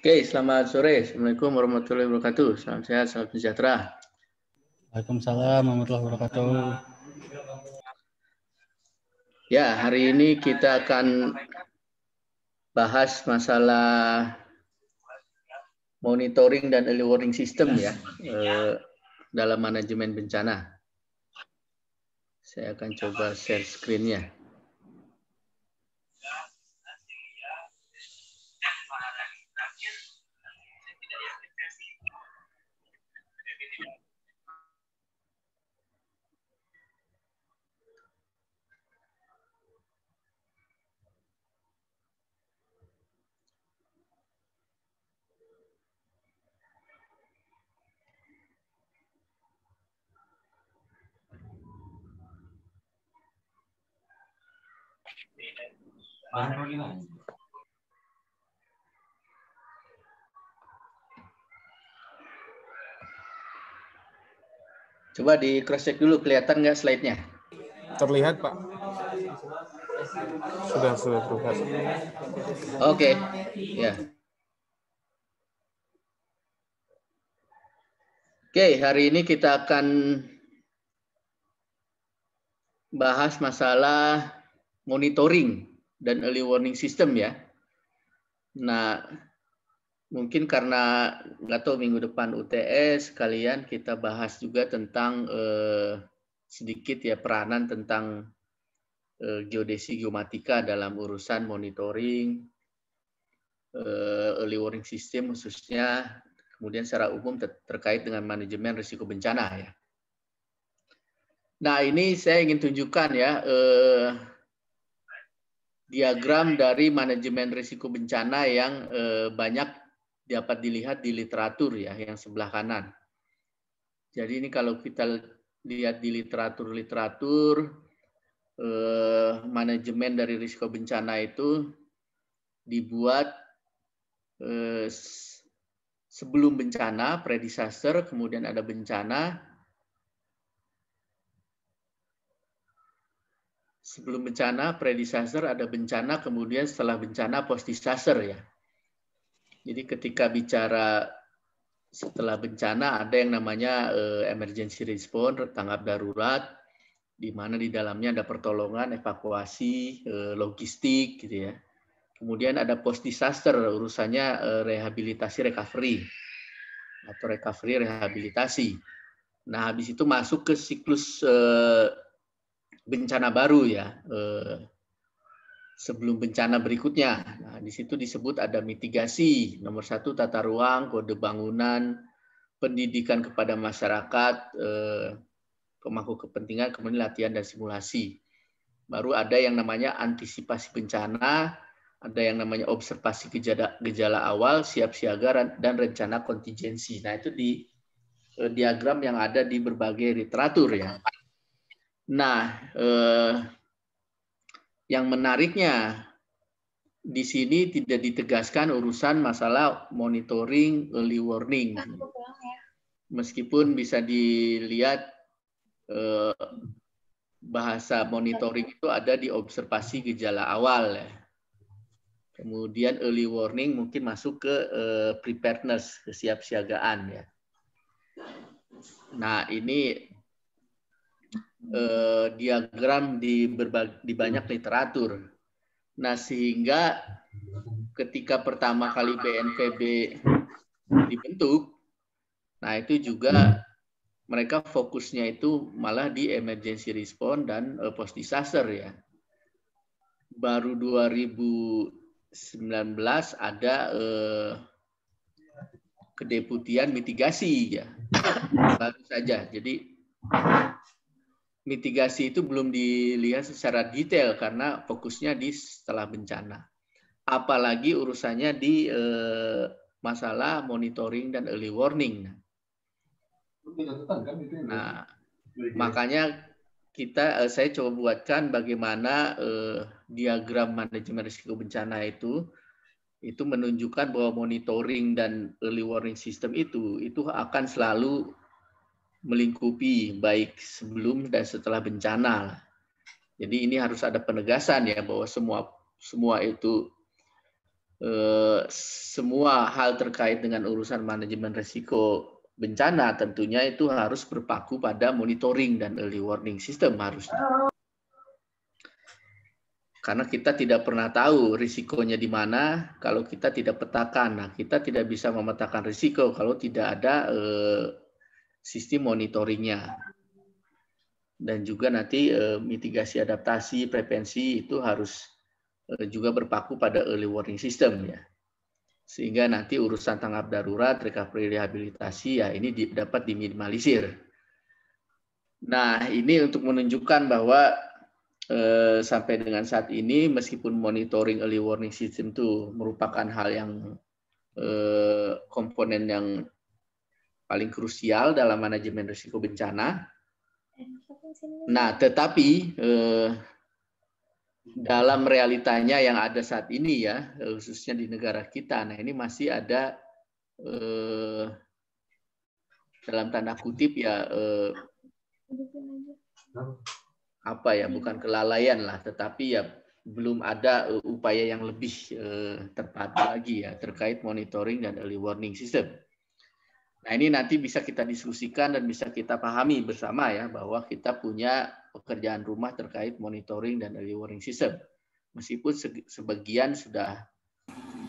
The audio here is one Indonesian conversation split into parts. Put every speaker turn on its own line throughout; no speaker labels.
Oke, selamat sore. Assalamualaikum warahmatullahi wabarakatuh. Salam sehat, salam sejahtera. Waalaikumsalam warahmatullahi wabarakatuh. Ya, hari ini kita akan bahas masalah monitoring dan early warning system ya eh, dalam manajemen bencana. Saya akan coba share screen-nya. Coba di cross check dulu kelihatan nggak slide-nya? Terlihat, Pak. Sudah sudah terlihat. Oke. Okay. Ya. Yeah. Oke, okay, hari ini kita akan bahas masalah monitoring dan early warning system ya. Nah, mungkin karena nggak tahu minggu depan UTS kalian kita bahas juga tentang eh, sedikit ya peranan tentang eh, geodesi geomatika dalam urusan monitoring eh, early warning system khususnya kemudian secara umum ter terkait dengan manajemen risiko bencana ya. Nah, ini saya ingin tunjukkan ya eh, diagram dari manajemen risiko bencana yang eh, banyak dapat dilihat di literatur ya yang sebelah kanan. Jadi ini kalau kita lihat di literatur-literatur eh, manajemen dari risiko bencana itu dibuat eh, sebelum bencana, pre-disaster, kemudian ada bencana, sebelum bencana, pre-disaster ada bencana, kemudian setelah bencana post disaster ya. Jadi ketika bicara setelah bencana ada yang namanya uh, emergency response, tanggap darurat, di mana di dalamnya ada pertolongan, evakuasi, uh, logistik gitu ya. Kemudian ada post disaster, urusannya uh, rehabilitasi recovery atau recovery rehabilitasi. Nah, habis itu masuk ke siklus uh, bencana baru ya eh, sebelum bencana berikutnya. Nah, di situ disebut ada mitigasi nomor satu tata ruang, kode bangunan, pendidikan kepada masyarakat, eh, pemangku kepentingan, kemudian latihan dan simulasi. Baru ada yang namanya antisipasi bencana, ada yang namanya observasi gejala, gejala awal, siap siaga dan rencana kontingensi. Nah itu di eh, diagram yang ada di berbagai literatur ya. Nah, eh, yang menariknya di sini tidak ditegaskan urusan masalah monitoring early warning. Ya. Meskipun bisa dilihat eh, bahasa monitoring itu ada di observasi gejala awal ya. Kemudian early warning mungkin masuk ke eh, preparedness, kesiapsiagaan ya. Nah, ini eh, diagram di, berbagi, di banyak literatur. Nah, sehingga ketika pertama kali BNPB dibentuk, nah itu juga mereka fokusnya itu malah di emergency response dan eh, post disaster ya. Baru 2019 ada eh, kedeputian mitigasi ya. Baru saja. Jadi mitigasi itu belum dilihat secara detail karena fokusnya di setelah bencana. Apalagi urusannya di eh, masalah monitoring dan early warning.
Kan nah,
makanya kita eh, saya coba buatkan bagaimana eh, diagram manajemen risiko bencana itu itu menunjukkan bahwa monitoring dan early warning system itu itu akan selalu melingkupi baik sebelum dan setelah bencana. Jadi ini harus ada penegasan ya bahwa semua semua itu eh, semua hal terkait dengan urusan manajemen risiko bencana tentunya itu harus berpaku pada monitoring dan early warning system harusnya. Karena kita tidak pernah tahu risikonya di mana kalau kita tidak petakan. Nah, kita tidak bisa memetakan risiko kalau tidak ada eh, sistem monitoringnya. Dan juga nanti eh, mitigasi adaptasi, prevensi itu harus eh, juga berpaku pada early warning system ya. Sehingga nanti urusan tanggap darurat, recovery rehabilitasi ya ini di, dapat diminimalisir. Nah, ini untuk menunjukkan bahwa eh, sampai dengan saat ini meskipun monitoring early warning system itu merupakan hal yang eh, komponen yang paling krusial dalam manajemen risiko bencana. Eh, nah, tetapi eh, dalam realitanya yang ada saat ini ya, eh, khususnya di negara kita, nah ini masih ada eh, dalam tanda kutip ya eh, apa ya bukan kelalaian lah, tetapi ya belum ada eh, upaya yang lebih eh, terpadu lagi ya terkait monitoring dan early warning system. Nah ini nanti bisa kita diskusikan dan bisa kita pahami bersama ya bahwa kita punya pekerjaan rumah terkait monitoring dan early warning system. Meskipun sebagian sudah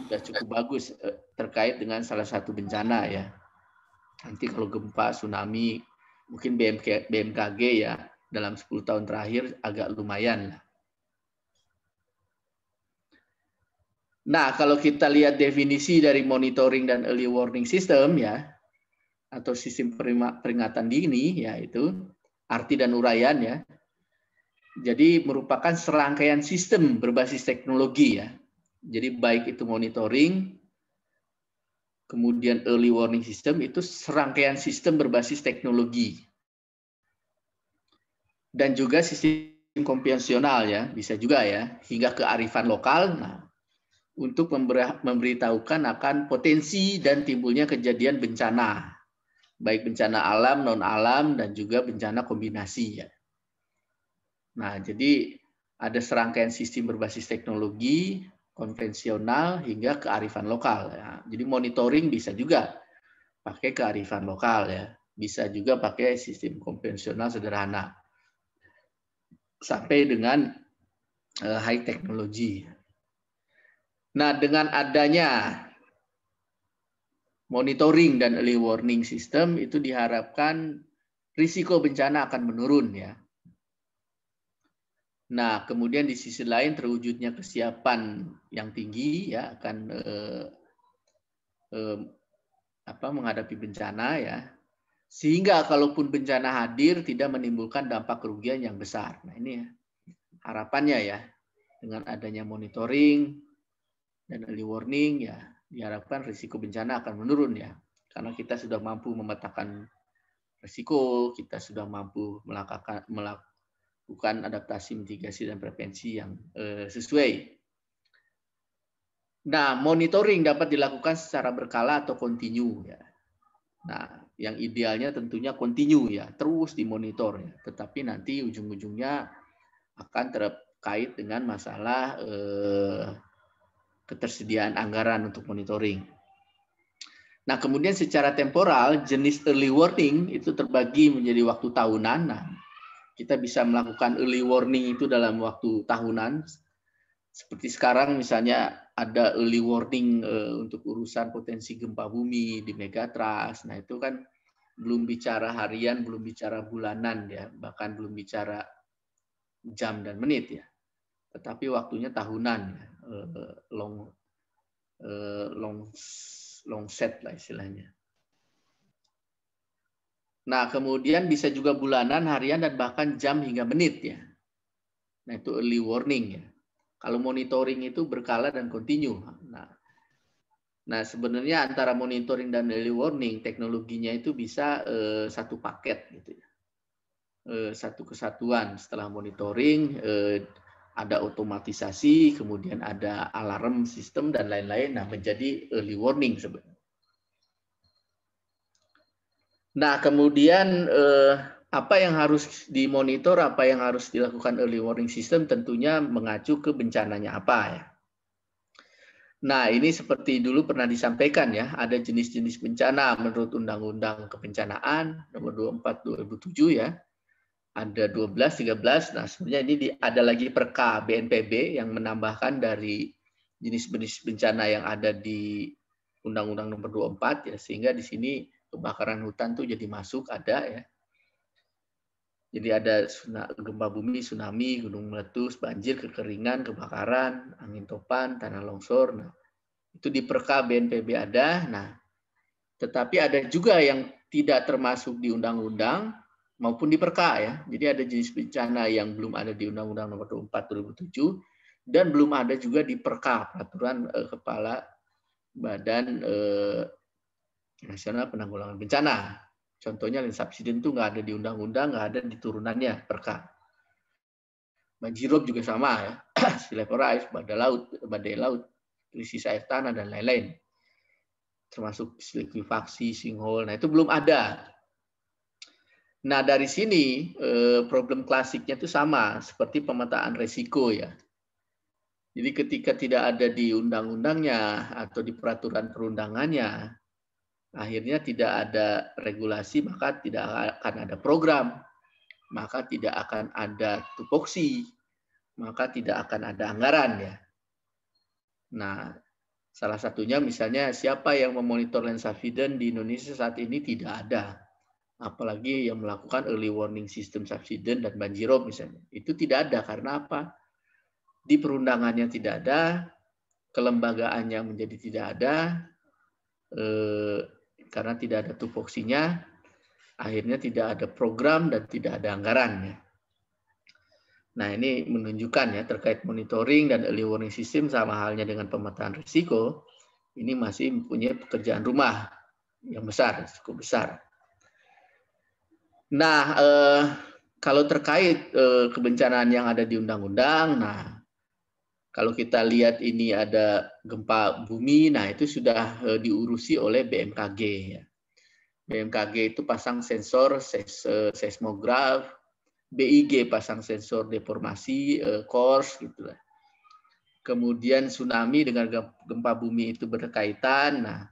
sudah cukup bagus eh, terkait dengan salah satu bencana ya. Nanti kalau gempa, tsunami, mungkin BMK, BMKG ya dalam 10 tahun terakhir agak lumayan lah. Nah, kalau kita lihat definisi dari monitoring dan early warning system ya, atau sistem peringatan dini yaitu arti dan uraian ya. Jadi merupakan serangkaian sistem berbasis teknologi ya. Jadi baik itu monitoring, kemudian early warning system itu serangkaian sistem berbasis teknologi. Dan juga sistem konvensional ya, bisa juga ya, hingga kearifan lokal. Nah, untuk memberitahukan akan potensi dan timbulnya kejadian bencana baik bencana alam, non alam, dan juga bencana kombinasi ya. Nah, jadi ada serangkaian sistem berbasis teknologi konvensional hingga kearifan lokal. Ya. Jadi monitoring bisa juga pakai kearifan lokal ya, bisa juga pakai sistem konvensional sederhana sampai dengan eh, high technology. Nah, dengan adanya monitoring dan early warning system itu diharapkan risiko bencana akan menurun ya. Nah, kemudian di sisi lain terwujudnya kesiapan yang tinggi ya akan eh, eh, apa menghadapi bencana ya. Sehingga kalaupun bencana hadir tidak menimbulkan dampak kerugian yang besar. Nah, ini ya, harapannya ya dengan adanya monitoring dan early warning ya diharapkan risiko bencana akan menurun ya. Karena kita sudah mampu memetakan risiko, kita sudah mampu melakukan, melakukan adaptasi mitigasi dan prevensi yang eh, sesuai. Nah, monitoring dapat dilakukan secara berkala atau kontinu ya. Nah, yang idealnya tentunya kontinu ya, terus dimonitor ya. Tetapi nanti ujung-ujungnya akan terkait dengan masalah eh, ketersediaan anggaran untuk monitoring. Nah, kemudian secara temporal, jenis early warning itu terbagi menjadi waktu tahunan. Nah, kita bisa melakukan early warning itu dalam waktu tahunan. Seperti sekarang misalnya ada early warning eh, untuk urusan potensi gempa bumi di Megatras. Nah, itu kan belum bicara harian, belum bicara bulanan ya, bahkan belum bicara jam dan menit ya. Tetapi waktunya tahunan ya Eh, long eh, long long set lah istilahnya. Nah, kemudian bisa juga bulanan, harian dan bahkan jam hingga menit ya. Nah, itu early warning ya. Kalau monitoring itu berkala dan kontinu. Nah, nah sebenarnya antara monitoring dan early warning teknologinya itu bisa uh, satu paket gitu ya. Uh, satu kesatuan setelah monitoring uh, ada otomatisasi, kemudian ada alarm sistem dan lain-lain, nah menjadi early warning sebenarnya. Nah kemudian eh, apa yang harus dimonitor, apa yang harus dilakukan early warning system tentunya mengacu ke bencananya apa ya. Nah ini seperti dulu pernah disampaikan ya, ada jenis-jenis bencana menurut Undang-Undang Kebencanaan nomor 24 2007 ya ada 12, 13. Nah, sebenarnya ini di, ada lagi perka BNPB yang menambahkan dari jenis-jenis bencana yang ada di Undang-Undang Nomor 24 ya sehingga di sini kebakaran hutan tuh jadi masuk ada ya. Jadi ada gempa bumi, tsunami, gunung meletus, banjir, kekeringan, kebakaran, angin topan, tanah longsor. Nah, itu di perka BNPB ada. Nah, tetapi ada juga yang tidak termasuk di undang-undang maupun di Perka ya. Jadi ada jenis bencana yang belum ada di Undang-Undang Nomor 24 2007 dan belum ada juga di Perka peraturan eh, kepala Badan eh, Nasional Penanggulangan Bencana. Contohnya land subsiden itu nggak ada di undang-undang, nggak ada di turunannya Perka. Banjirop juga sama ya, sileporais, badai laut, badai laut, krisis air tanah dan lain-lain termasuk likuifaksi, sinkhole. Nah, itu belum ada. Nah dari sini eh, problem klasiknya itu sama seperti pemetaan resiko ya. Jadi ketika tidak ada di undang-undangnya atau di peraturan perundangannya, akhirnya tidak ada regulasi maka tidak akan ada program, maka tidak akan ada tupoksi, maka tidak akan ada anggaran ya. Nah, salah satunya misalnya siapa yang memonitor lensa viden di Indonesia saat ini tidak ada apalagi yang melakukan early warning system subsiden dan banjirop misalnya. Itu tidak ada karena apa? Di perundangannya tidak ada, kelembagaannya menjadi tidak ada eh, karena tidak ada tupoksinya, akhirnya tidak ada program dan tidak ada anggarannya. Nah, ini menunjukkan ya terkait monitoring dan early warning system sama halnya dengan pemetaan risiko, ini masih mempunyai pekerjaan rumah yang besar, cukup besar. Nah, eh, kalau terkait eh, kebencanaan yang ada di undang-undang, nah kalau kita lihat ini ada gempa bumi, nah itu sudah eh, diurusi oleh BMKG. Ya. BMKG itu pasang sensor ses, eh, seismograf, BIG pasang sensor deformasi, eh, course gitu lah. Kemudian tsunami dengan gempa bumi itu berkaitan. Nah,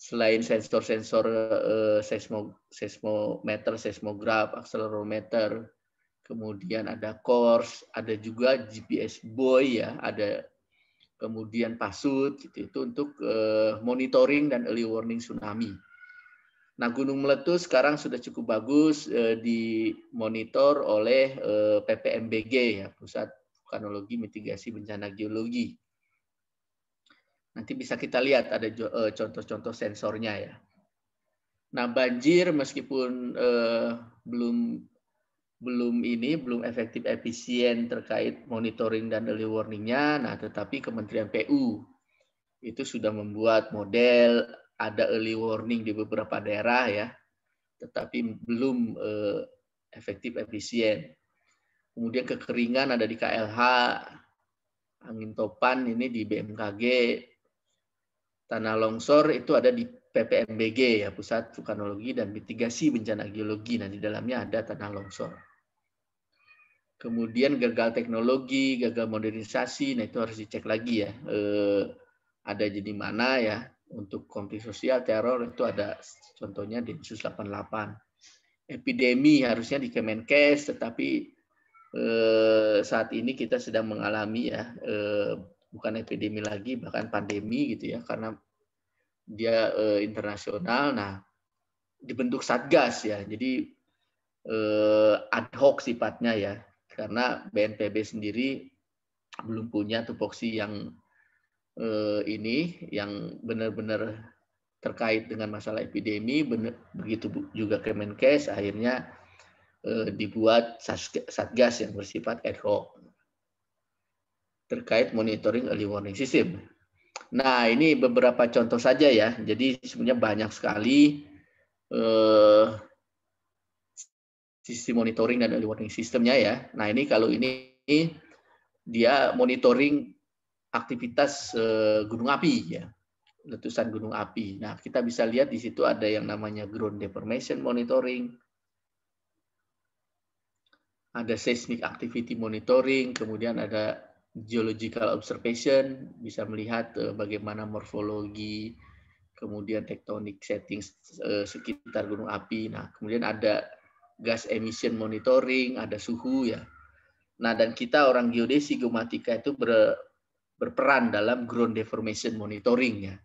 selain sensor-sensor eh, seismo, seismometer, seismograf, akselerometer, kemudian ada course, ada juga GPS buoy ya, ada kemudian pasut gitu itu untuk eh, monitoring dan early warning tsunami. Nah, gunung meletus sekarang sudah cukup bagus eh, dimonitor oleh eh, PPMBG ya, Pusat Vulkanologi Mitigasi Bencana Geologi Nanti bisa kita lihat ada eh, contoh-contoh sensornya ya. Nah, banjir meskipun eh, belum belum ini belum efektif efisien terkait monitoring dan early warningnya. Nah, tetapi Kementerian PU itu sudah membuat model ada early warning di beberapa daerah ya, tetapi belum eh, efektif efisien. Kemudian kekeringan ada di KLH, angin topan ini di BMKG, Tanah longsor itu ada di PPMBG ya Pusat Vulkanologi dan Mitigasi Bencana Geologi. Nah, di dalamnya ada tanah longsor. Kemudian gagal teknologi, gagal modernisasi, nah itu harus dicek lagi ya. E, ada jadi mana ya untuk konflik sosial, teror itu ada contohnya di puluh 88. Epidemi harusnya di Kemenkes, tetapi e, saat ini kita sedang mengalami ya e, bukan epidemi lagi bahkan pandemi gitu ya karena dia eh, internasional nah dibentuk satgas ya jadi eh, ad hoc sifatnya ya karena BNPB sendiri belum punya tupoksi yang eh, ini yang benar-benar terkait dengan masalah epidemi bener, begitu juga Kemenkes akhirnya eh, dibuat satgas yang bersifat ad hoc terkait monitoring early warning system. Nah, ini beberapa contoh saja ya. Jadi sebenarnya banyak sekali eh, sistem monitoring dan early warning systemnya ya. Nah, ini kalau ini dia monitoring aktivitas eh, gunung api ya. Letusan gunung api. Nah, kita bisa lihat di situ ada yang namanya ground deformation monitoring, ada seismic activity monitoring, kemudian ada geological observation, bisa melihat uh, bagaimana morfologi, kemudian tektonik setting uh, eh, sekitar gunung api. Nah, kemudian ada gas emission monitoring, ada suhu ya. Nah, dan kita orang geodesi geomatika itu ber, berperan dalam ground deformation monitoring ya.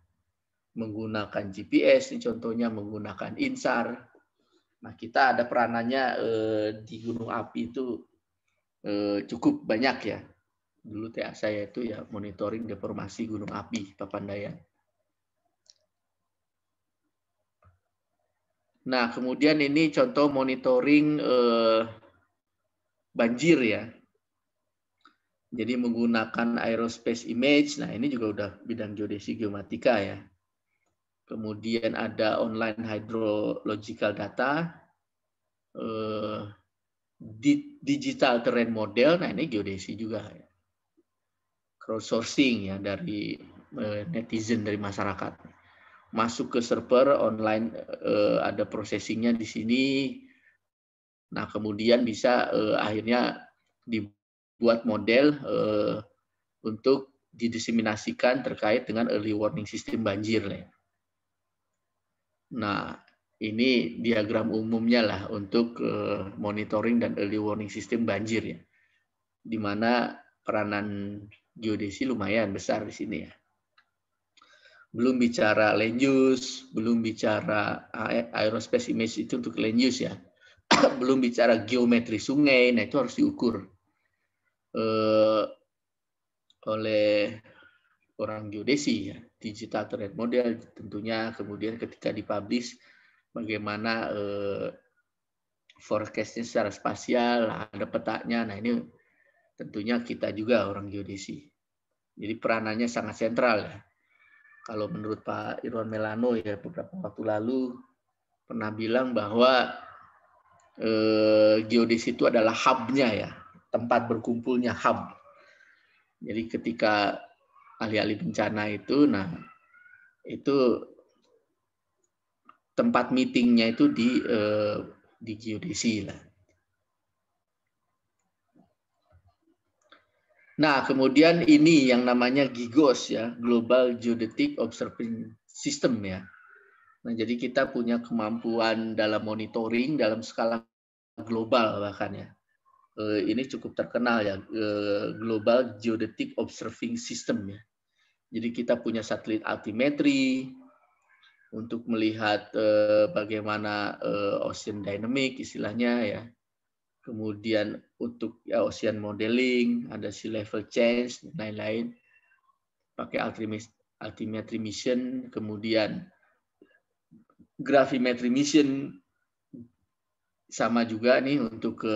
Menggunakan GPS, ini contohnya menggunakan INSAR. Nah, kita ada peranannya uh, di gunung api itu cukup banyak ya dulu TA saya itu ya monitoring deformasi gunung api Papandayan. Nah, kemudian ini contoh monitoring eh, banjir ya. Jadi menggunakan aerospace image. Nah, ini juga udah bidang geodesi geomatika ya. Kemudian ada online hydrological data, eh, digital terrain model. Nah, ini geodesi juga ya crowdsourcing ya dari eh, netizen dari masyarakat. Masuk ke server online eh, ada processingnya di sini. Nah kemudian bisa eh, akhirnya dibuat model untuk didiseminasikan terkait dengan early warning system banjir. Nah, ini diagram umumnya lah untuk monitoring dan early warning system banjir ya. Di mana peranan geodesi lumayan besar di sini ya. Belum bicara land use, belum bicara aerospace image itu untuk land use ya. belum bicara geometri sungai, nah itu harus diukur eh, oleh orang geodesi ya. Digital terkait model tentunya kemudian ketika dipublish bagaimana eh, forecastnya secara spasial, ada petanya. Nah ini tentunya kita juga orang geodesi. Jadi peranannya sangat sentral ya. Kalau menurut Pak Irwan Melano ya beberapa waktu lalu pernah bilang bahwa eh, geodesi itu adalah hubnya ya, tempat berkumpulnya hub. Jadi ketika ahli-ahli bencana itu, nah itu tempat meetingnya itu di eh, di geodesi lah. Nah, kemudian ini yang namanya GIGOS ya, Global Geodetic Observing System ya. Nah, jadi kita punya kemampuan dalam monitoring dalam skala global bahkan ya. Eh, ini cukup terkenal ya, eh, Global Geodetic Observing System ya. Jadi kita punya satelit altimetri untuk melihat eh, bagaimana ocean dynamic istilahnya ya kemudian untuk ya, ocean modeling, ada sea level change, dan lain-lain. Pakai altimetry mission, kemudian gravimetry mission sama juga nih untuk ke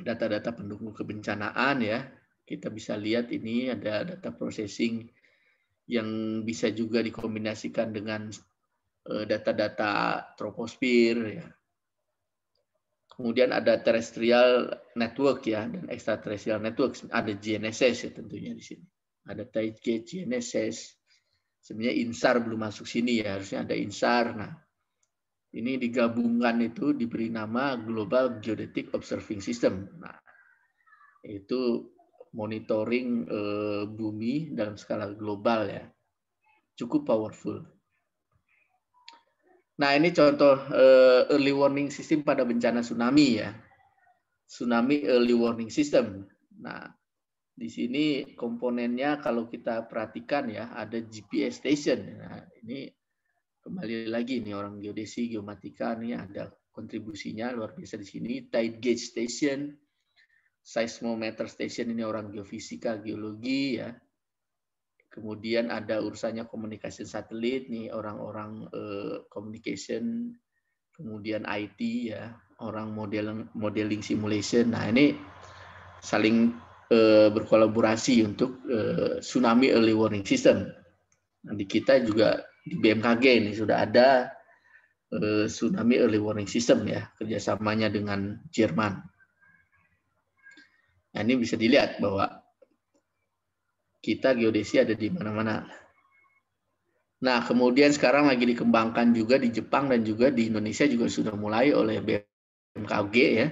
data-data pendukung kebencanaan ya. Kita bisa lihat ini ada data processing yang bisa juga dikombinasikan dengan eh, data-data troposfer ya Kemudian ada terrestrial network ya dan extraterrestrial network ada GNSS ya tentunya di sini. Ada Taitge GNSS. Sebenarnya INSAR belum masuk sini ya, harusnya ada INSAR. Nah, ini digabungkan itu diberi nama Global Geodetic Observing System. Nah, itu monitoring eh, bumi dalam skala global ya. Cukup powerful. Nah, ini contoh uh, early warning system pada bencana tsunami ya. Tsunami early warning system. Nah, di sini komponennya kalau kita perhatikan ya ada GPS station. Nah, ini kembali lagi nih orang geodesi, geomatika ini ada kontribusinya luar biasa di sini. Tide gauge station, seismometer station ini orang geofisika, geologi ya. Kemudian ada urusannya komunikasi satelit nih orang-orang eh, communication, kemudian IT ya, orang modeling modeling simulation. Nah, ini saling eh, berkolaborasi untuk eh, tsunami early warning system. Nanti kita juga di BMKG ini sudah ada eh, tsunami early warning system ya kerjasamanya dengan Jerman. Nah, ini bisa dilihat bahwa kita geodesi ada di mana-mana. Nah, kemudian sekarang lagi dikembangkan juga di Jepang dan juga di Indonesia juga sudah mulai oleh BMKG ya.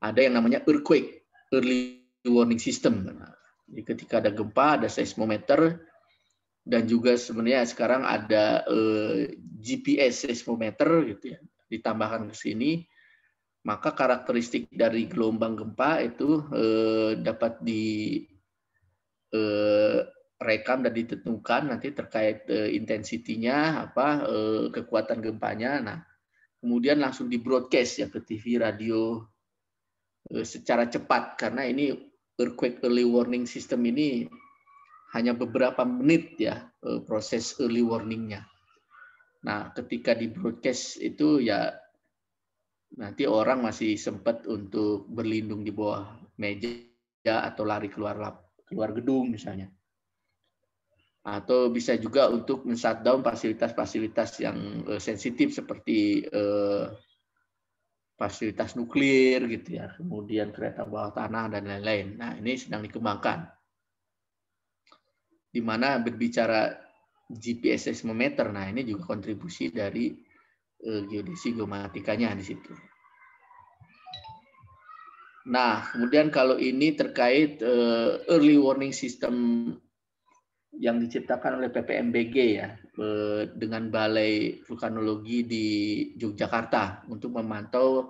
Ada yang namanya earthquake, early warning system. Nah, jadi ketika ada gempa, ada seismometer, dan juga sebenarnya sekarang ada eh, GPS seismometer gitu ya ditambahkan ke sini maka karakteristik dari gelombang gempa itu eh, dapat di Eh, rekam dan ditentukan nanti terkait eh, intensitinya apa eh, kekuatan gempanya nah kemudian langsung di broadcast ya ke TV radio secara cepat karena ini earthquake early warning system ini hanya beberapa menit ya proses early warningnya nah ketika di broadcast itu ya nanti orang masih sempat untuk berlindung di bawah meja atau lari keluar lap keluar gedung misalnya. Atau bisa juga untuk men-shutdown fasilitas-fasilitas yang uh, sensitif seperti uh, fasilitas nuklir gitu ya, kemudian kereta bawah tanah dan lain-lain. Nah, ini sedang dikembangkan. Di mana berbicara GPS seismometer, nah ini juga kontribusi dari uh, geodesi geomatikanya di situ. Nah, kemudian kalau ini terkait uh, early warning system yang diciptakan oleh PPMBG ya eh, dengan Balai Vulkanologi di Yogyakarta untuk memantau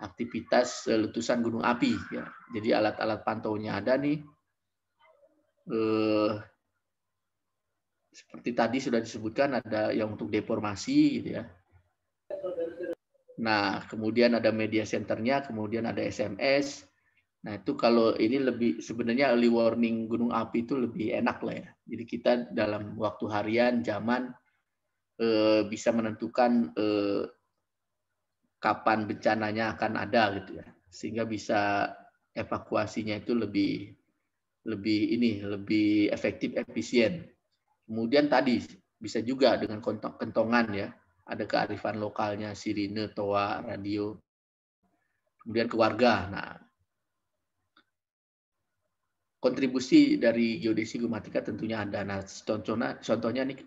aktivitas eh, letusan gunung api ya. Jadi alat-alat pantaunya ada nih. Uh, seperti tadi sudah disebutkan ada yang untuk deformasi gitu ya Nah, kemudian ada media centernya, kemudian ada SMS. Nah, itu kalau ini lebih sebenarnya early warning gunung api itu lebih enak lah ya. Jadi kita dalam waktu harian, zaman eh, bisa menentukan eh, kapan bencananya akan ada gitu ya. Sehingga bisa evakuasinya itu lebih lebih ini lebih efektif efisien. Kemudian tadi bisa juga dengan kentongan ya ada kearifan lokalnya sirine, toa, radio. Kemudian keluarga. Nah, kontribusi dari geodesi geomatika tentunya ada. Nah, contohnya, contohnya nih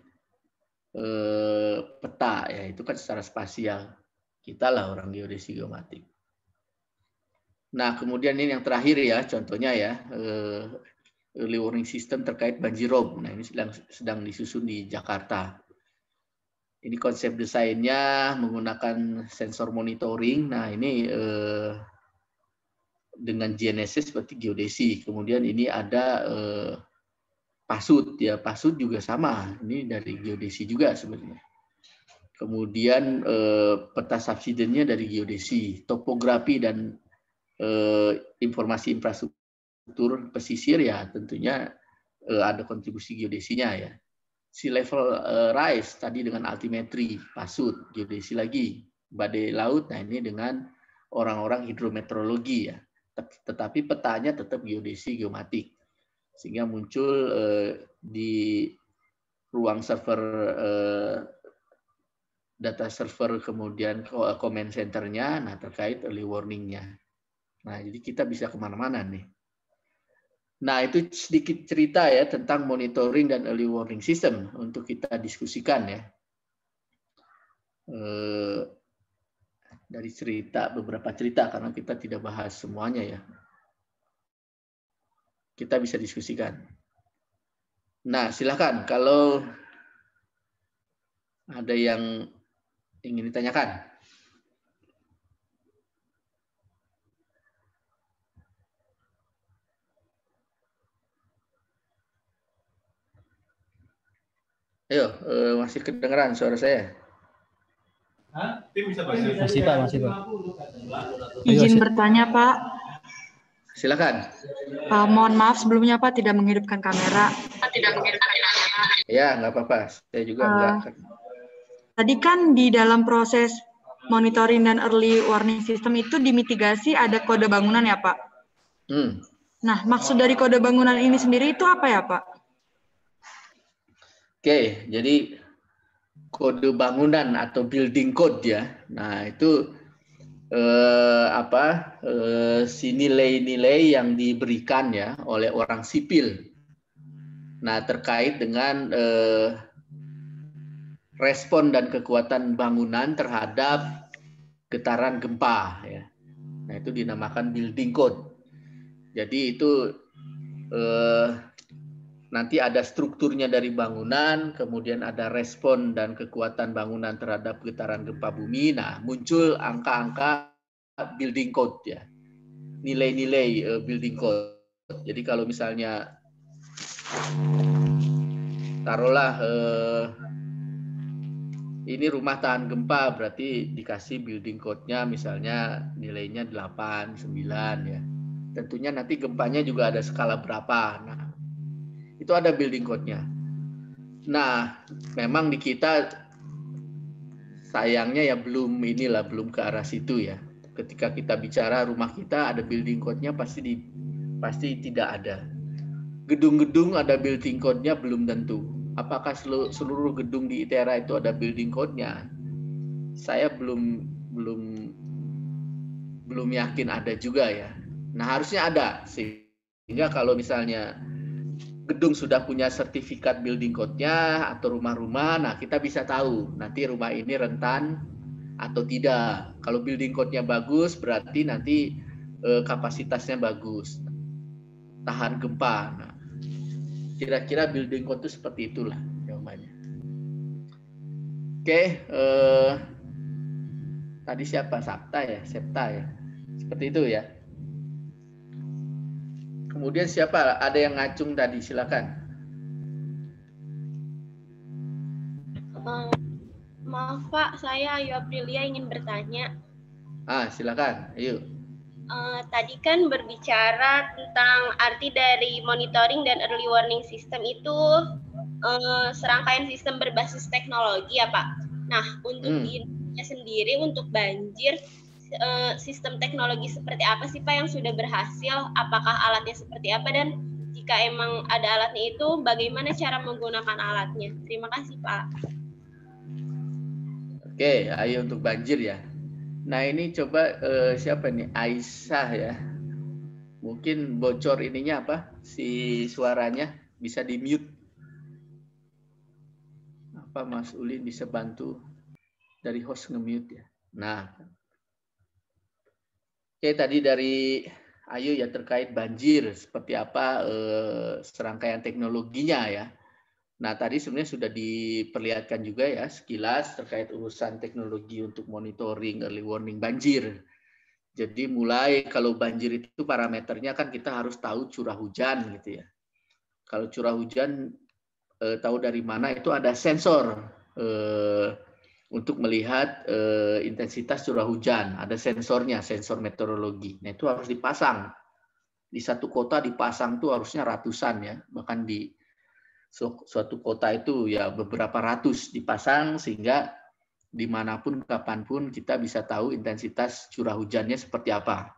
eh, peta ya, itu kan secara spasial. Kita lah orang geodesi geomatik. Nah, kemudian ini yang terakhir ya, contohnya ya, eh, early warning system terkait banjir rob. Nah, ini sedang sedang disusun di Jakarta. Ini konsep desainnya menggunakan sensor monitoring. Nah, ini eh, dengan GNSS seperti geodesi. Kemudian ini ada eh, pasut ya, pasut juga sama. Ini dari geodesi juga sebenarnya. Kemudian eh, peta subsidennya dari geodesi, topografi dan eh, informasi infrastruktur pesisir ya tentunya eh, ada kontribusi geodesinya ya si level uh, rise tadi dengan altimetri, pasut, geodesi lagi, badai laut, nah ini dengan orang-orang hidrometeorologi ya. Tetapi petanya tetap geodesi geomatik. Sehingga muncul uh, di ruang server uh, data server kemudian comment centernya, nah terkait early warningnya. Nah jadi kita bisa kemana-mana nih. Nah, itu sedikit cerita ya tentang monitoring dan early warning system untuk kita diskusikan ya. Eh, dari cerita beberapa cerita karena kita tidak bahas semuanya ya. Kita bisa diskusikan. Nah, silakan kalau ada yang ingin ditanyakan. Ayo, eh, masih kedengeran suara saya? Hah? masih Pak, masih Pak. Izin bertanya Pak. Silakan. Uh, mohon maaf
sebelumnya Pak tidak menghidupkan kamera.
Tidak menghidupkan kamera. Ya, nggak apa-apa. Saya juga uh, eh, enggak.
Tadi kan di dalam proses monitoring dan early warning system itu dimitigasi ada kode bangunan ya Pak? Hmm. Nah, maksud dari kode bangunan ini sendiri itu apa
ya Pak? Oke, jadi kode bangunan atau building code ya. Nah, itu eh, apa eh, si nilai-nilai yang diberikan ya oleh orang sipil. Nah, terkait dengan eh, respon dan kekuatan bangunan terhadap getaran gempa ya. Nah, itu dinamakan building code. Jadi itu eh, nanti ada strukturnya dari bangunan, kemudian ada respon dan kekuatan bangunan terhadap getaran gempa bumi. Nah, muncul angka-angka building code ya. Nilai-nilai eh, building code. Jadi kalau misalnya taruhlah eh, ini rumah tahan gempa berarti dikasih building code-nya misalnya nilainya 8, 9 ya. Tentunya nanti gempanya juga ada skala berapa. Nah, itu ada building code-nya. Nah, memang di kita sayangnya ya belum inilah belum ke arah situ ya. Ketika kita bicara rumah kita ada building code-nya pasti di pasti tidak ada. Gedung-gedung ada building code-nya belum tentu. Apakah seluruh, seluruh gedung di ITERA itu ada building code-nya? Saya belum belum belum yakin ada juga ya. Nah, harusnya ada sehingga kalau misalnya gedung sudah punya sertifikat building code-nya atau rumah-rumah, nah kita bisa tahu nanti rumah ini rentan atau tidak. Kalau building code-nya bagus, berarti nanti eh, kapasitasnya bagus, tahan gempa. Nah, kira-kira building code itu seperti itulah jawabannya. Oke, eh, tadi siapa Sapta ya, Septa ya, seperti itu ya. Kemudian siapa? Ada yang ngacung tadi, silakan.
Eh, maaf Pak, saya Ayu Aprilia ingin bertanya.
Ah, silakan. Ayo.
Eh, tadi kan berbicara tentang arti dari monitoring dan early warning system itu eh, serangkaian sistem berbasis teknologi ya Pak. Nah, untuk hmm. di sendiri untuk banjir Eh, sistem teknologi seperti apa sih Pak yang sudah berhasil? Apakah alatnya seperti apa dan jika emang ada alatnya itu bagaimana cara menggunakan alatnya? Terima kasih Pak.
Oke, ayo untuk banjir ya. Nah ini coba uh, siapa nih Aisyah ya. Mungkin bocor ininya apa si suaranya bisa di mute. Apa Mas Ulin bisa bantu dari host nge-mute ya? Nah, Oke, tadi dari Ayu ya terkait banjir seperti apa eh, serangkaian teknologinya ya. Nah, tadi sebenarnya sudah diperlihatkan juga ya sekilas terkait urusan teknologi untuk monitoring early warning banjir. Jadi mulai kalau banjir itu parameternya kan kita harus tahu curah hujan gitu ya. Kalau curah hujan eh, tahu dari mana itu ada sensor eh, untuk melihat e, intensitas curah hujan. Ada sensornya, sensor meteorologi. Nah itu harus dipasang. Di satu kota dipasang tuh harusnya ratusan ya, bahkan di suatu kota itu ya beberapa ratus dipasang sehingga dimanapun kapanpun kita bisa tahu intensitas curah hujannya seperti apa.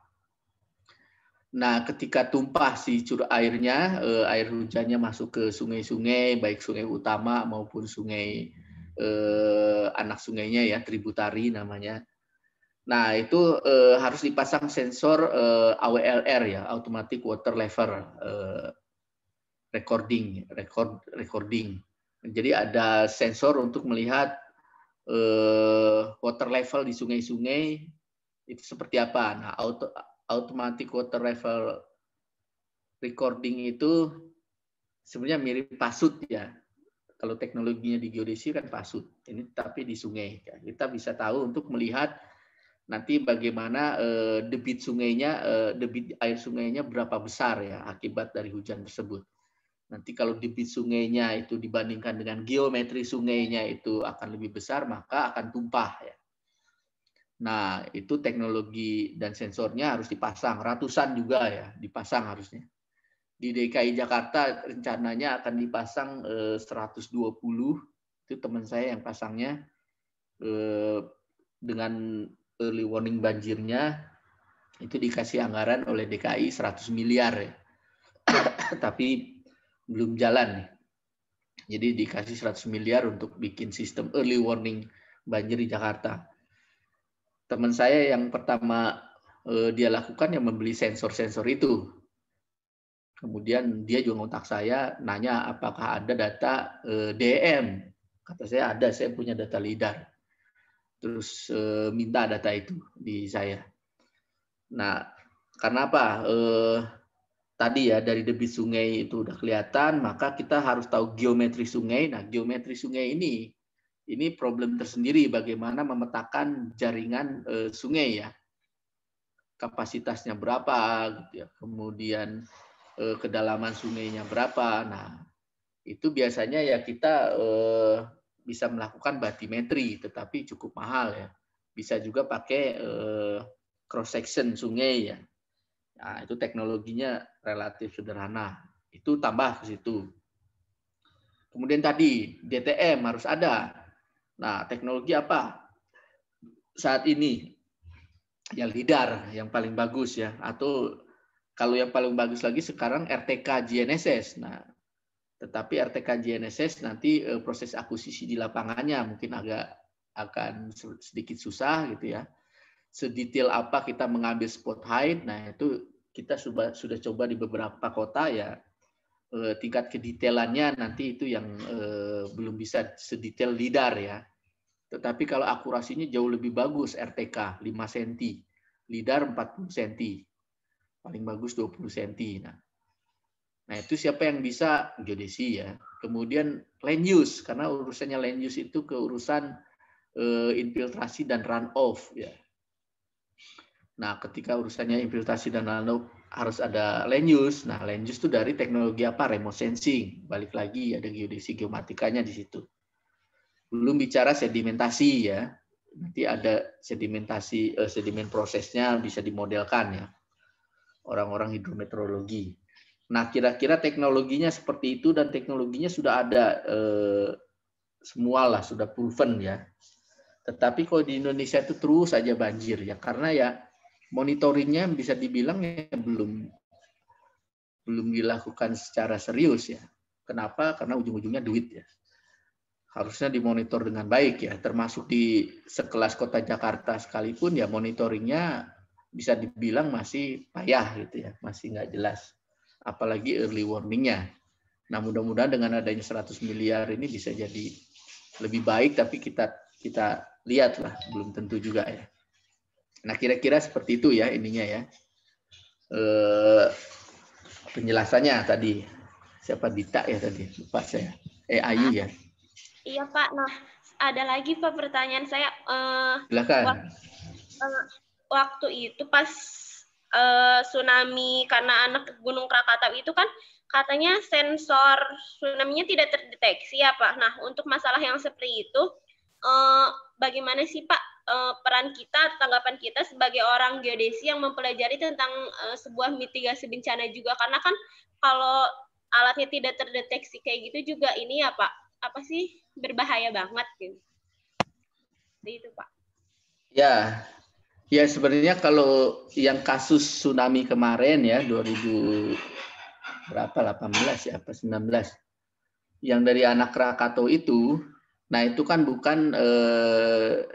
Nah, ketika tumpah si curah airnya, eh, air hujannya masuk ke sungai-sungai, baik sungai utama maupun sungai eh, anak sungainya ya tributari namanya. Nah itu eh, harus dipasang sensor eh, AWLR ya automatic water level eh, recording record recording. Jadi ada sensor untuk melihat eh, water level di sungai-sungai itu seperti apa. Nah auto, automatic water level recording itu sebenarnya mirip pasut ya kalau teknologinya di geodesi kan pasut, ini tapi di sungai. Kita bisa tahu untuk melihat nanti bagaimana eh, debit sungainya, eh, debit air sungainya berapa besar ya akibat dari hujan tersebut. Nanti kalau debit sungainya itu dibandingkan dengan geometri sungainya itu akan lebih besar, maka akan tumpah ya. Nah, itu teknologi dan sensornya harus dipasang, ratusan juga ya, dipasang harusnya di DKI Jakarta rencananya akan dipasang 120 eh, itu teman saya yang pasangnya eh, dengan early warning banjirnya itu dikasih anggaran oleh DKI 100 miliar ya. tapi belum jalan jadi dikasih 100 miliar untuk bikin sistem early warning banjir di Jakarta teman saya yang pertama eh, dia lakukan yang membeli sensor-sensor itu Kemudian dia juga ngontak saya, nanya apakah ada data eh, DM. Kata saya ada, saya punya data lidar. Terus eh, minta data itu di saya. Nah, karena apa? Eh, tadi ya dari debit sungai itu udah kelihatan, maka kita harus tahu geometri sungai. Nah, geometri sungai ini ini problem tersendiri bagaimana memetakan jaringan eh, sungai ya kapasitasnya berapa gitu ya. kemudian eh, kedalaman sungainya berapa. Nah, itu biasanya ya kita eh, bisa melakukan batimetri, tetapi cukup mahal ya. Bisa juga pakai eh, cross section sungai ya. Nah, itu teknologinya relatif sederhana. Itu tambah ke situ. Kemudian tadi DTM harus ada. Nah, teknologi apa? Saat ini ya lidar yang paling bagus ya atau kalau yang paling bagus lagi sekarang RTK GNSS. Nah, tetapi RTK GNSS nanti eh, proses akuisisi di lapangannya mungkin agak akan sedikit susah gitu ya. Sedetail apa kita mengambil spot height? nah itu kita sudah sudah coba di beberapa kota ya eh, tingkat kedetailannya nanti itu yang eh, belum bisa sedetail lidar ya. Tetapi kalau akurasinya jauh lebih bagus RTK 5 cm, lidar 40 cm paling bagus 20 cm. Nah, nah itu siapa yang bisa geodesi ya. Kemudian land use karena urusannya land use itu ke urusan eh, infiltrasi dan run off ya. Nah, ketika urusannya infiltrasi dan run off harus ada land use. Nah, land use itu dari teknologi apa? Remote sensing. Balik lagi ada geodesi geomatikanya di situ. Belum bicara sedimentasi ya. Nanti ada sedimentasi eh, sedimen prosesnya bisa dimodelkan ya orang-orang hidrometeorologi. Nah, kira-kira teknologinya seperti itu dan teknologinya sudah ada eh, lah, sudah proven ya. Tetapi kalau di Indonesia itu terus saja banjir ya karena ya monitoringnya bisa dibilang ya belum belum dilakukan secara serius ya. Kenapa? Karena ujung-ujungnya duit ya. Harusnya dimonitor dengan baik ya, termasuk di sekelas kota Jakarta sekalipun ya monitoringnya bisa dibilang masih payah gitu ya, masih nggak jelas. Apalagi early warningnya. Nah mudah-mudahan dengan adanya 100 miliar ini bisa jadi lebih baik, tapi kita kita lihatlah, belum tentu juga ya. Nah kira-kira seperti itu ya ininya ya. E, penjelasannya tadi siapa Dita ya tadi lupa saya. Eh Ayu ya.
Iya Pak. Nah ada lagi Pak pertanyaan saya. Eh, Silakan. Eh, waktu itu pas uh, tsunami karena anak Gunung Krakatau itu kan katanya sensor tsunami-nya tidak terdeteksi ya Nah, untuk masalah yang seperti itu uh, bagaimana sih Pak uh, peran kita, tanggapan kita sebagai orang geodesi yang mempelajari tentang uh, sebuah mitigasi bencana juga karena kan kalau alatnya tidak terdeteksi kayak gitu juga ini ya Pak. Apa sih berbahaya banget gitu. Itu Pak.
Ya, Ya sebenarnya kalau yang kasus tsunami kemarin ya 2000 berapa 18 ya apa 19 yang dari anak Krakato itu nah itu kan bukan eh,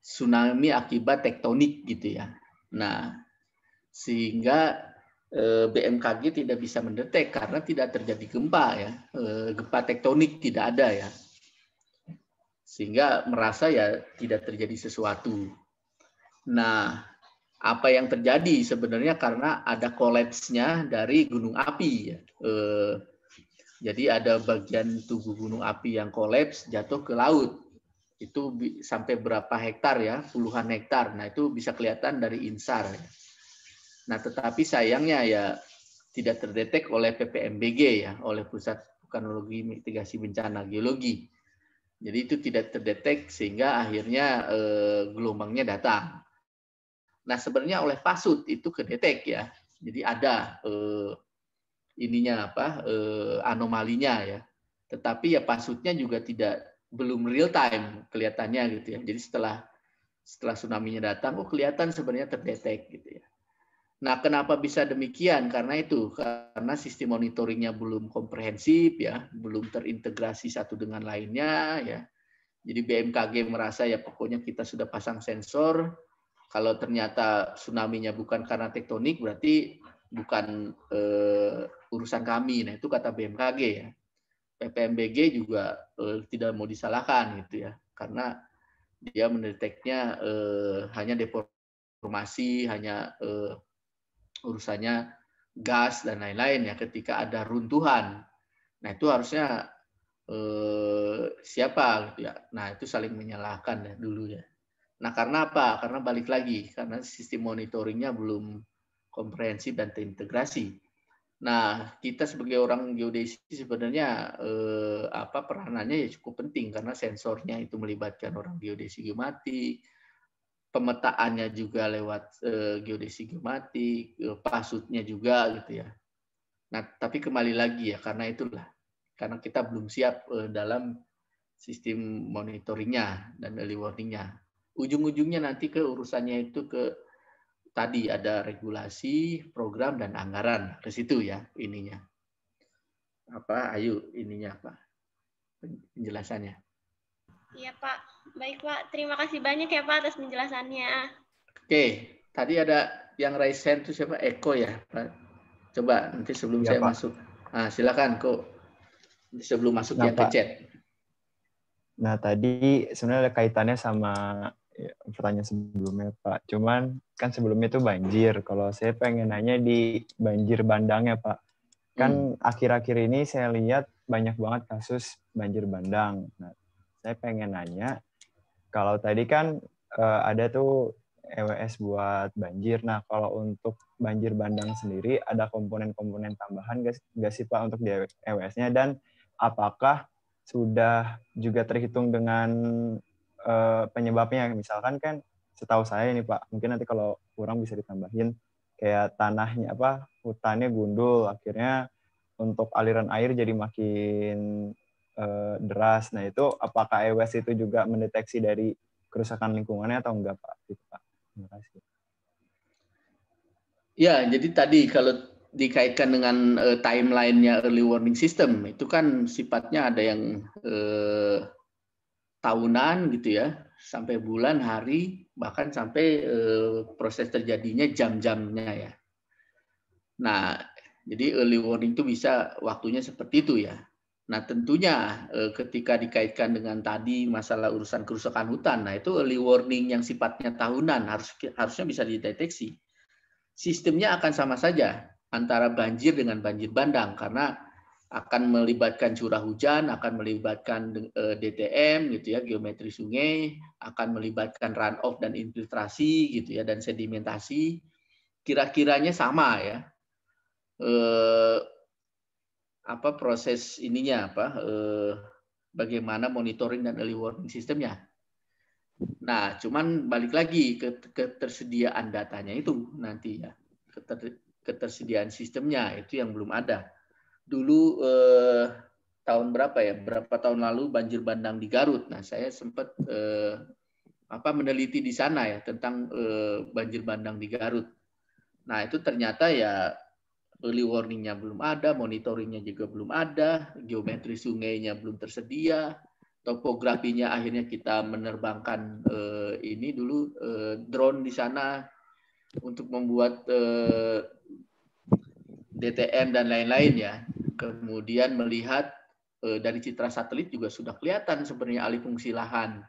tsunami akibat tektonik gitu ya. Nah, sehingga eh, BMKG tidak bisa mendetek karena tidak terjadi gempa ya. Eh, gempa tektonik tidak ada ya. Sehingga merasa ya tidak terjadi sesuatu Nah, apa yang terjadi sebenarnya karena ada kolapsnya dari gunung api. Ya. Eh, jadi ada bagian tubuh gunung api yang kolaps jatuh ke laut. Itu sampai berapa hektar ya, puluhan hektar. Nah itu bisa kelihatan dari insar. Ya. Nah tetapi sayangnya ya tidak terdetek oleh PPMBG ya, oleh Pusat Vulkanologi Mitigasi Bencana Geologi. Jadi itu tidak terdetek sehingga akhirnya eh, gelombangnya datang. Nah sebenarnya oleh pasut itu kedetek ya. Jadi ada eh, ininya apa eh, anomalinya ya. Tetapi ya pasutnya juga tidak belum real time kelihatannya gitu ya. Jadi setelah setelah tsunami-nya datang, oh kelihatan sebenarnya terdetek gitu ya. Nah, kenapa bisa demikian? Karena itu, karena sistem monitoringnya belum komprehensif ya, belum terintegrasi satu dengan lainnya ya. Jadi BMKG merasa ya pokoknya kita sudah pasang sensor, kalau ternyata tsunami-nya bukan karena tektonik, berarti bukan uh, urusan kami. Nah, itu kata BMKG ya. PPMBG juga uh, tidak mau disalahkan gitu ya. Karena dia mendeteknya uh, hanya deformasi, hanya uh, urusannya gas dan lain-lain ya ketika ada runtuhan. Nah, itu harusnya uh, siapa gitu ya. Nah, itu saling menyalahkan ya dulu ya. Nah, karena apa? Karena balik lagi, karena sistem monitoringnya belum komprehensif dan terintegrasi. Nah, kita sebagai orang geodesi sebenarnya eh, apa peranannya ya cukup penting karena sensornya itu melibatkan orang geodesi geomatik, pemetaannya juga lewat eh, geodesi geomatik, eh, pasutnya juga gitu ya. Nah, tapi kembali lagi ya karena itulah karena kita belum siap eh, dalam sistem monitoringnya dan early warningnya ujung-ujungnya nanti ke urusannya itu ke tadi ada regulasi, program dan anggaran ke situ ya ininya. Apa Ayu ininya apa? Penjelasannya.
Iya Pak, baik Pak. Terima kasih banyak ya Pak atas penjelasannya.
Oke, tadi ada yang raise hand itu siapa? Eko ya Pak. Coba nanti sebelum ya, saya Pak. masuk. Nah, silakan kok sebelum masuk nah, ya ke chat.
Nah tadi sebenarnya ada kaitannya sama Iya, pertanyaan sebelumnya Pak. Cuman kan sebelumnya itu banjir. Kalau saya pengen nanya di banjir bandangnya Pak. Kan hmm. akhir-akhir hmm. ini saya lihat banyak banget kasus banjir bandang. Nah, saya pengen nanya kalau tadi kan uh, ada tuh EWS buat banjir. Nah, kalau untuk banjir bandang sendiri ada komponen-komponen tambahan nggak sih Pak untuk di EWS-nya dan apakah sudah juga terhitung dengan uh, penyebabnya misalkan kan setahu saya ini Pak, mungkin nanti kalau kurang bisa ditambahin kayak tanahnya apa hutannya gundul akhirnya untuk aliran air jadi makin uh, deras. Nah, itu apakah EWS itu juga mendeteksi dari kerusakan lingkungannya atau enggak, Pak? Gitu, Pak. Terima kasih.
Ya, jadi tadi kalau dikaitkan dengan uh, timelinenya early warning system itu kan sifatnya ada yang uh, tahunan gitu ya sampai bulan hari bahkan sampai e, proses terjadinya jam-jamnya ya nah jadi early warning itu bisa waktunya seperti itu ya nah tentunya e, ketika dikaitkan dengan tadi masalah urusan kerusakan hutan nah itu early warning yang sifatnya tahunan harus harusnya bisa dideteksi sistemnya akan sama saja antara banjir dengan banjir bandang karena akan melibatkan curah hujan, akan melibatkan eh, DTM gitu ya, geometri sungai, akan melibatkan runoff dan infiltrasi gitu ya dan sedimentasi. Kira-kiranya sama ya. Eh, apa proses ininya apa eh, bagaimana monitoring dan early warning sistemnya. Nah, cuman balik lagi ke ketersediaan datanya itu nanti ya. ketersediaan sistemnya itu yang belum ada dulu eh, tahun berapa ya berapa tahun lalu banjir bandang di Garut nah saya sempat eh, apa meneliti di sana ya tentang eh, banjir bandang di Garut nah itu ternyata ya early warningnya belum ada monitoringnya juga belum ada geometri sungainya belum tersedia topografinya akhirnya kita menerbangkan eh, ini dulu eh, drone di sana untuk membuat eh, DTM dan lain-lain ya Kemudian melihat eh, dari citra satelit juga sudah kelihatan sebenarnya alih fungsi lahan.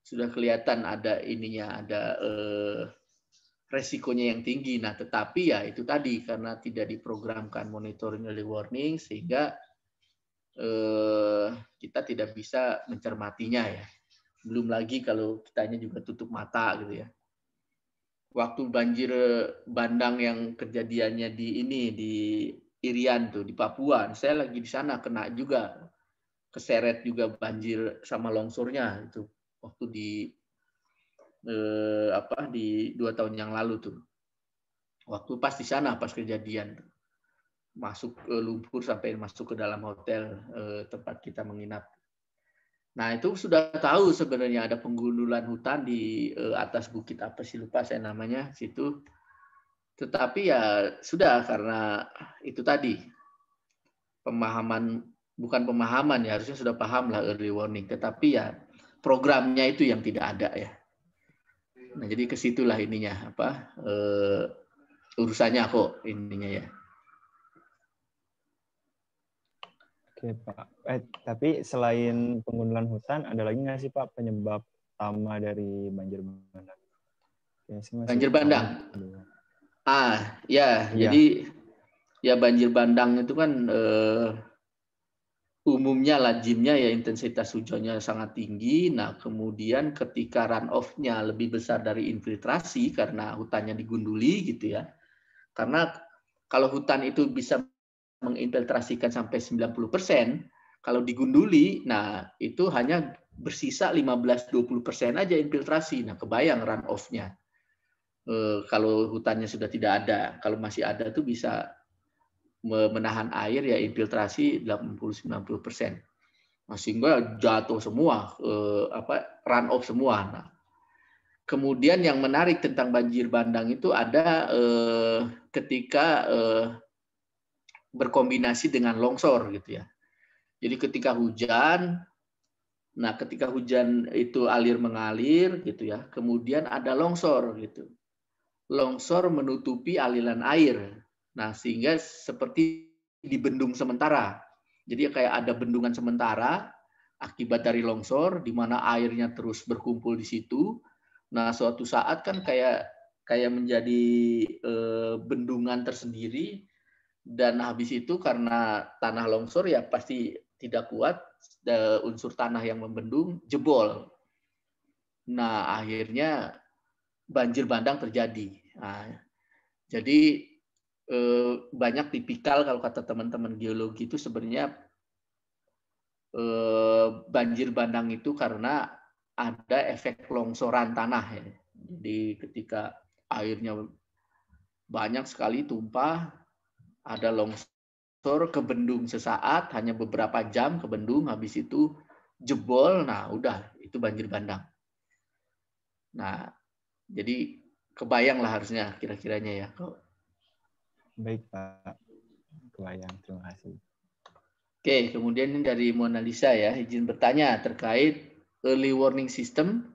Sudah kelihatan ada ininya, ada eh, resikonya yang tinggi. Nah, tetapi ya itu tadi karena tidak diprogramkan monitoring early warning sehingga eh, kita tidak bisa mencermatinya ya. Belum lagi kalau kitanya juga tutup mata gitu ya. Waktu banjir eh, bandang yang kejadiannya di ini di Irian tuh di Papua. Saya lagi di sana kena juga keseret juga banjir sama longsornya itu waktu di eh, apa di dua tahun yang lalu tuh. Waktu pas di sana pas kejadian masuk eh, lumpur sampai masuk ke dalam hotel eh, tempat kita menginap. Nah, itu sudah tahu sebenarnya ada penggundulan hutan di eh, atas bukit apa sih lupa saya namanya situ tetapi ya sudah karena itu tadi pemahaman bukan pemahaman ya harusnya sudah paham lah early warning. Tetapi ya programnya itu yang tidak ada ya. Nah jadi kesitulah ininya apa uh, urusannya kok ininya ya.
Oke Pak. Eh, tapi selain penggundulan hutan, ada lagi nggak sih Pak penyebab utama dari banjir bandang? Ya, banjir bandang.
Tahu. Ah, ya, ya. jadi ya banjir bandang itu kan eh, umumnya lazimnya ya intensitas hujannya sangat tinggi. Nah, kemudian ketika run off-nya lebih besar dari infiltrasi karena hutannya digunduli gitu ya. Karena kalau hutan itu bisa menginfiltrasikan sampai 90%, kalau digunduli, nah itu hanya bersisa 15-20% aja infiltrasi. Nah, kebayang run off-nya. Eh, kalau hutannya sudah tidak ada, kalau masih ada tuh bisa menahan air ya infiltrasi 80-90 persen. Nah, sehingga jatuh semua, eh, apa run off semua. Nah, kemudian yang menarik tentang banjir bandang itu ada eh, ketika eh, berkombinasi dengan longsor gitu ya. Jadi ketika hujan, nah ketika hujan itu alir mengalir gitu ya, kemudian ada longsor gitu longsor menutupi aliran air. Nah, sehingga seperti di bendung sementara. Jadi kayak ada bendungan sementara akibat dari longsor di mana airnya terus berkumpul di situ. Nah, suatu saat kan kayak kayak menjadi e, bendungan tersendiri dan habis itu karena tanah longsor ya pasti tidak kuat eh, unsur tanah yang membendung jebol. Nah, akhirnya banjir bandang terjadi. Nah, jadi eh, banyak tipikal kalau kata teman-teman geologi itu sebenarnya eh, banjir bandang itu karena ada efek longsoran tanah ya. Jadi ketika airnya banyak sekali tumpah, ada longsor ke bendung sesaat, hanya beberapa jam ke bendung, habis itu jebol, nah udah itu banjir bandang. Nah, jadi kebayang lah harusnya kira-kiranya ya.
Baik Pak, kebayang. Terima kasih.
Oke, kemudian ini dari Mona Lisa ya, izin bertanya terkait early warning system.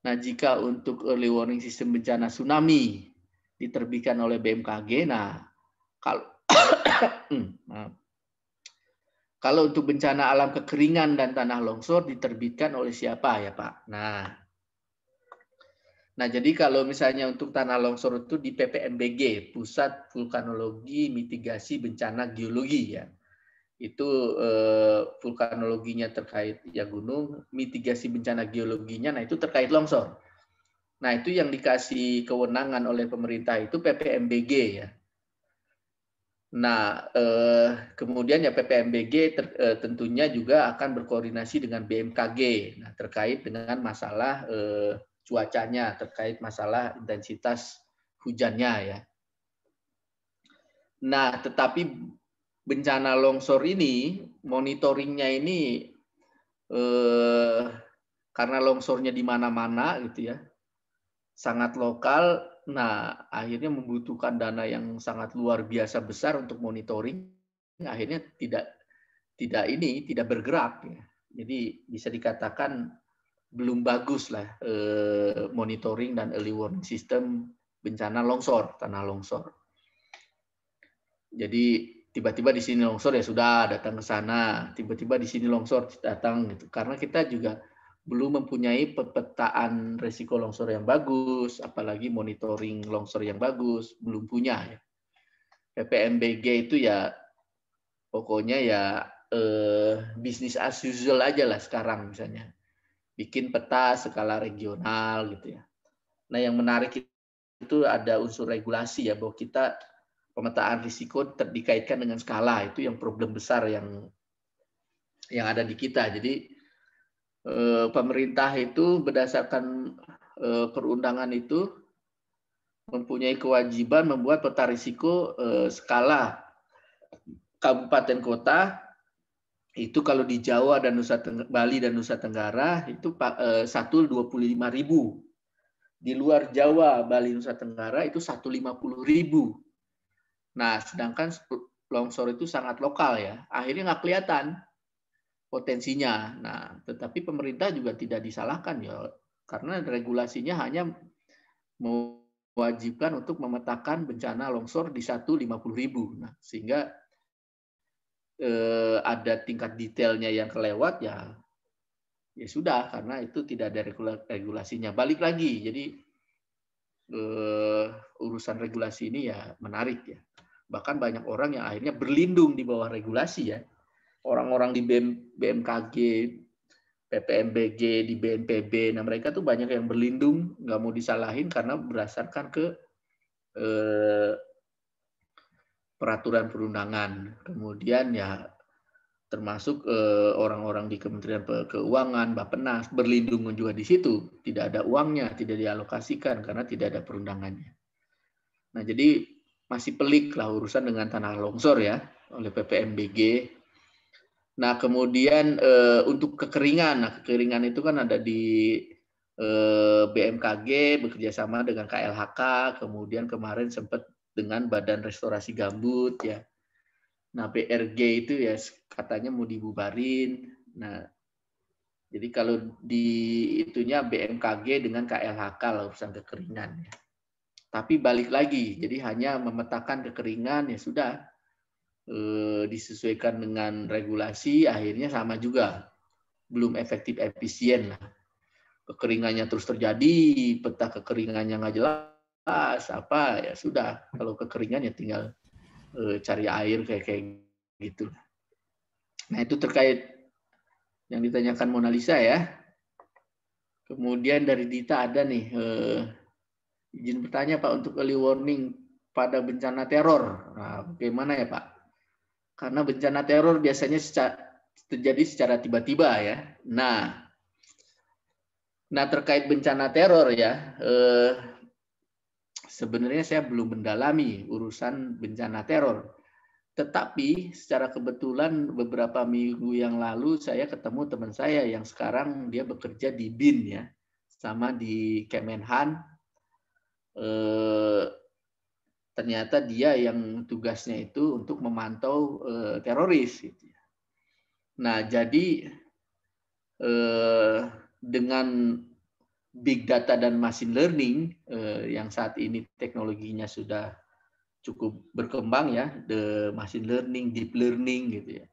Nah, jika untuk early warning system bencana tsunami diterbitkan oleh BMKG, nah kalau hmm, kalau untuk bencana alam kekeringan dan tanah longsor diterbitkan oleh siapa ya Pak? Nah, Nah, jadi kalau misalnya untuk tanah longsor itu di PPMBG, Pusat Vulkanologi Mitigasi Bencana Geologi ya. Itu eh, vulkanologinya terkait ya gunung, mitigasi bencana geologinya nah itu terkait longsor. Nah, itu yang dikasih kewenangan oleh pemerintah itu PPMBG ya. Nah, eh, kemudian ya PPMBG ter, eh, tentunya juga akan berkoordinasi dengan BMKG nah, terkait dengan masalah eh, cuacanya, terkait masalah intensitas hujannya ya. Nah, tetapi bencana longsor ini monitoringnya ini eh, karena longsornya di mana-mana gitu ya, sangat lokal. Nah, akhirnya membutuhkan dana yang sangat luar biasa besar untuk monitoring. Akhirnya tidak tidak ini tidak bergerak. Ya. Jadi bisa dikatakan belum bagus lah eh, monitoring dan early warning system bencana longsor, tanah longsor. Jadi tiba-tiba di sini longsor ya sudah datang ke sana, tiba-tiba di sini longsor datang gitu. Karena kita juga belum mempunyai pepetaan risiko longsor yang bagus, apalagi monitoring longsor yang bagus, belum punya ya. PPMBG itu ya pokoknya ya eh, bisnis as usual aja lah sekarang misalnya bikin peta skala regional gitu ya. Nah, yang menarik itu ada unsur regulasi ya bahwa kita pemetaan risiko terdikaitkan dengan skala itu yang problem besar yang yang ada di kita. Jadi eh, pemerintah itu berdasarkan eh, perundangan itu mempunyai kewajiban membuat peta risiko eh, skala kabupaten kota itu kalau di Jawa dan Nusa Tenggara, Bali dan Nusa Tenggara itu eh, satu dua puluh lima ribu di luar Jawa Bali Nusa Tenggara itu satu lima puluh ribu nah sedangkan longsor itu sangat lokal ya akhirnya nggak kelihatan potensinya nah tetapi pemerintah juga tidak disalahkan ya karena regulasinya hanya mewajibkan untuk memetakan bencana longsor di satu lima puluh ribu nah sehingga eh, ada tingkat detailnya yang kelewat ya ya sudah karena itu tidak ada regulasinya. Balik lagi jadi eh, urusan regulasi ini ya menarik ya. Bahkan banyak orang yang akhirnya berlindung di bawah regulasi ya. Orang-orang di BM, BMKG, PPMBG, di BNPB, nah mereka tuh banyak yang berlindung, nggak mau disalahin karena berdasarkan ke eh, peraturan perundangan. Kemudian ya termasuk eh, orang-orang di Kementerian Keuangan, Bappenas berlindung juga di situ. Tidak ada uangnya, tidak dialokasikan karena tidak ada perundangannya. Nah, jadi masih pelik lah urusan dengan tanah longsor ya oleh PPMBG. Nah, kemudian eh, untuk kekeringan, nah kekeringan itu kan ada di eh, BMKG bekerjasama dengan KLHK, kemudian kemarin sempat dengan Badan Restorasi Gambut ya. Nah, PRG itu ya katanya mau dibubarin. Nah, jadi kalau di itunya BMKG dengan KLHK urusan kekeringan ya. Tapi balik lagi, jadi hanya memetakan kekeringan ya sudah eh, disesuaikan dengan regulasi akhirnya sama juga. Belum efektif efisien lah. Kekeringannya terus terjadi, peta kekeringannya nggak jelas pas apa ya sudah kalau kekeringan ya tinggal eh, cari air kayak kayak gitu. Nah itu terkait yang ditanyakan Mona Lisa ya. Kemudian dari Dita ada nih eh, izin bertanya Pak untuk early warning pada bencana teror. Nah, bagaimana ya Pak? Karena bencana teror biasanya secara, terjadi secara tiba-tiba ya. Nah, nah terkait bencana teror ya, eh, sebenarnya saya belum mendalami urusan bencana teror. Tetapi secara kebetulan beberapa minggu yang lalu saya ketemu teman saya yang sekarang dia bekerja di BIN ya, sama di Kemenhan. E, ternyata dia yang tugasnya itu untuk memantau e, teroris. Gitu. Ya. Nah jadi e, dengan big data dan machine learning eh, yang saat ini teknologinya sudah cukup berkembang ya, the machine learning, deep learning gitu ya.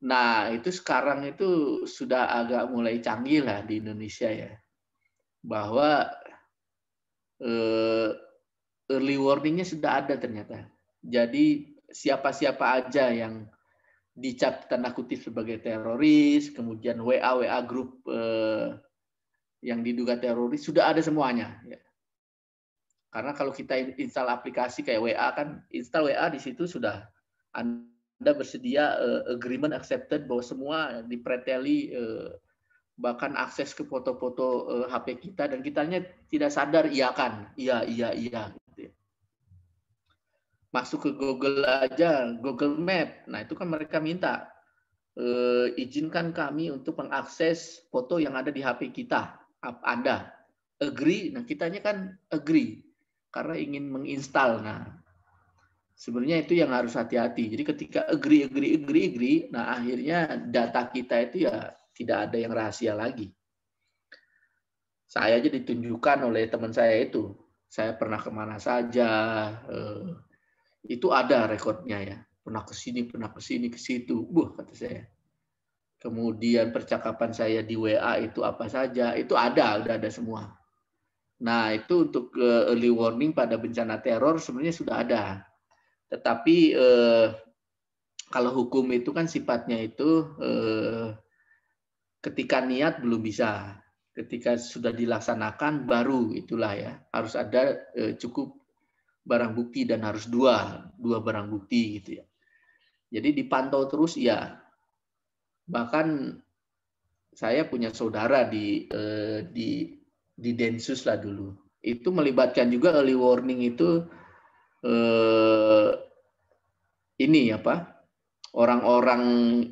Nah, itu sekarang itu sudah agak mulai canggih lah di Indonesia ya. Bahwa eh, early warningnya sudah ada ternyata. Jadi siapa-siapa aja yang dicap tanda kutip sebagai teroris, kemudian WA WA grup eh, yang diduga teroris sudah ada semuanya. Ya. Karena kalau kita install aplikasi kayak WA kan, install WA di situ sudah Anda bersedia uh, agreement accepted bahwa semua dipreteli uh, bahkan akses ke foto-foto uh, eh, HP kita dan kitanya tidak sadar iya kan, iya iya iya. Gitu. Ya. Masuk ke Google aja, Google Map. Nah itu kan mereka minta uh, izinkan kami untuk mengakses foto yang ada di HP kita ada agree nah kitanya kan agree karena ingin menginstal nah sebenarnya itu yang harus hati-hati jadi ketika agree agree agree agree nah akhirnya data kita itu ya tidak ada yang rahasia lagi saya aja ditunjukkan oleh teman saya itu saya pernah kemana saja eh, itu ada rekodnya ya pernah ke sini pernah ke sini ke situ buah kata saya kemudian percakapan saya di WA itu apa saja, itu ada, udah ada semua. Nah, itu untuk eh, early warning pada bencana teror sebenarnya sudah ada. Tetapi eh, kalau hukum itu kan sifatnya itu eh, ketika niat belum bisa, ketika sudah dilaksanakan baru itulah ya, harus ada eh, cukup barang bukti dan harus dua, dua barang bukti gitu ya. Jadi dipantau terus ya bahkan saya punya saudara di eh, di di Densus lah dulu itu melibatkan juga early warning itu eh, ini apa orang-orang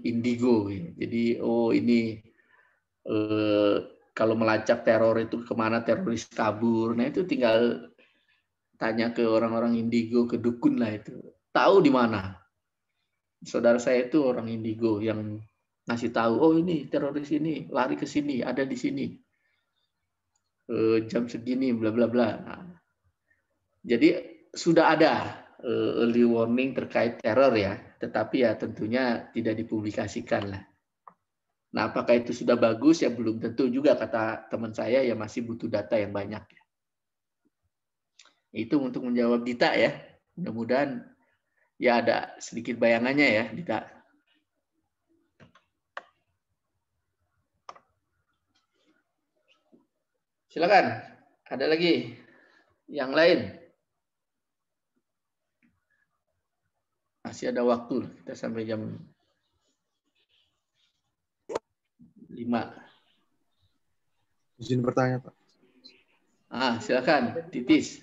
indigo jadi oh ini eh, kalau melacak teror itu kemana teroris kabur nah itu tinggal tanya ke orang-orang indigo ke dukun lah itu tahu di mana saudara saya itu orang indigo yang ngasih tahu oh ini teroris ini lari ke sini ada di sini e, jam segini bla bla bla nah, jadi sudah ada e, early warning terkait teror ya tetapi ya tentunya tidak dipublikasikan lah nah apakah itu sudah bagus ya belum tentu juga kata teman saya ya masih butuh data yang banyak ya itu untuk menjawab Dita ya mudah-mudahan ya ada sedikit bayangannya ya Dita Silakan. Ada lagi yang lain? Masih ada waktu. Kita sampai jam 5. Izin bertanya, Pak. Ah, silakan, Titis.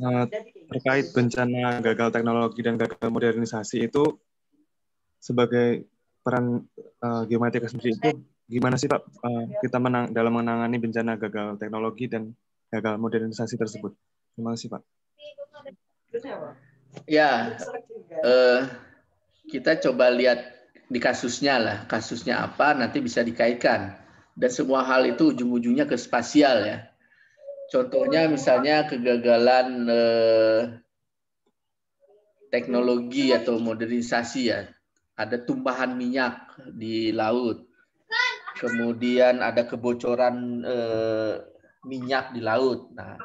Nah, terkait bencana gagal teknologi dan gagal modernisasi itu sebagai peran uh, eh, geomatika sendiri itu gimana sih Pak eh, iya. kita menang dalam menangani bencana gagal teknologi dan gagal modernisasi tersebut? Terima kasih Pak.
Ya, eh, kita coba lihat di kasusnya lah, kasusnya apa nanti bisa dikaitkan. Dan semua hal itu ujung-ujungnya ke spasial ya. Contohnya misalnya kegagalan eh, teknologi atau modernisasi ya. Ada tumpahan minyak di laut kemudian ada kebocoran eh, minyak di laut. Nah,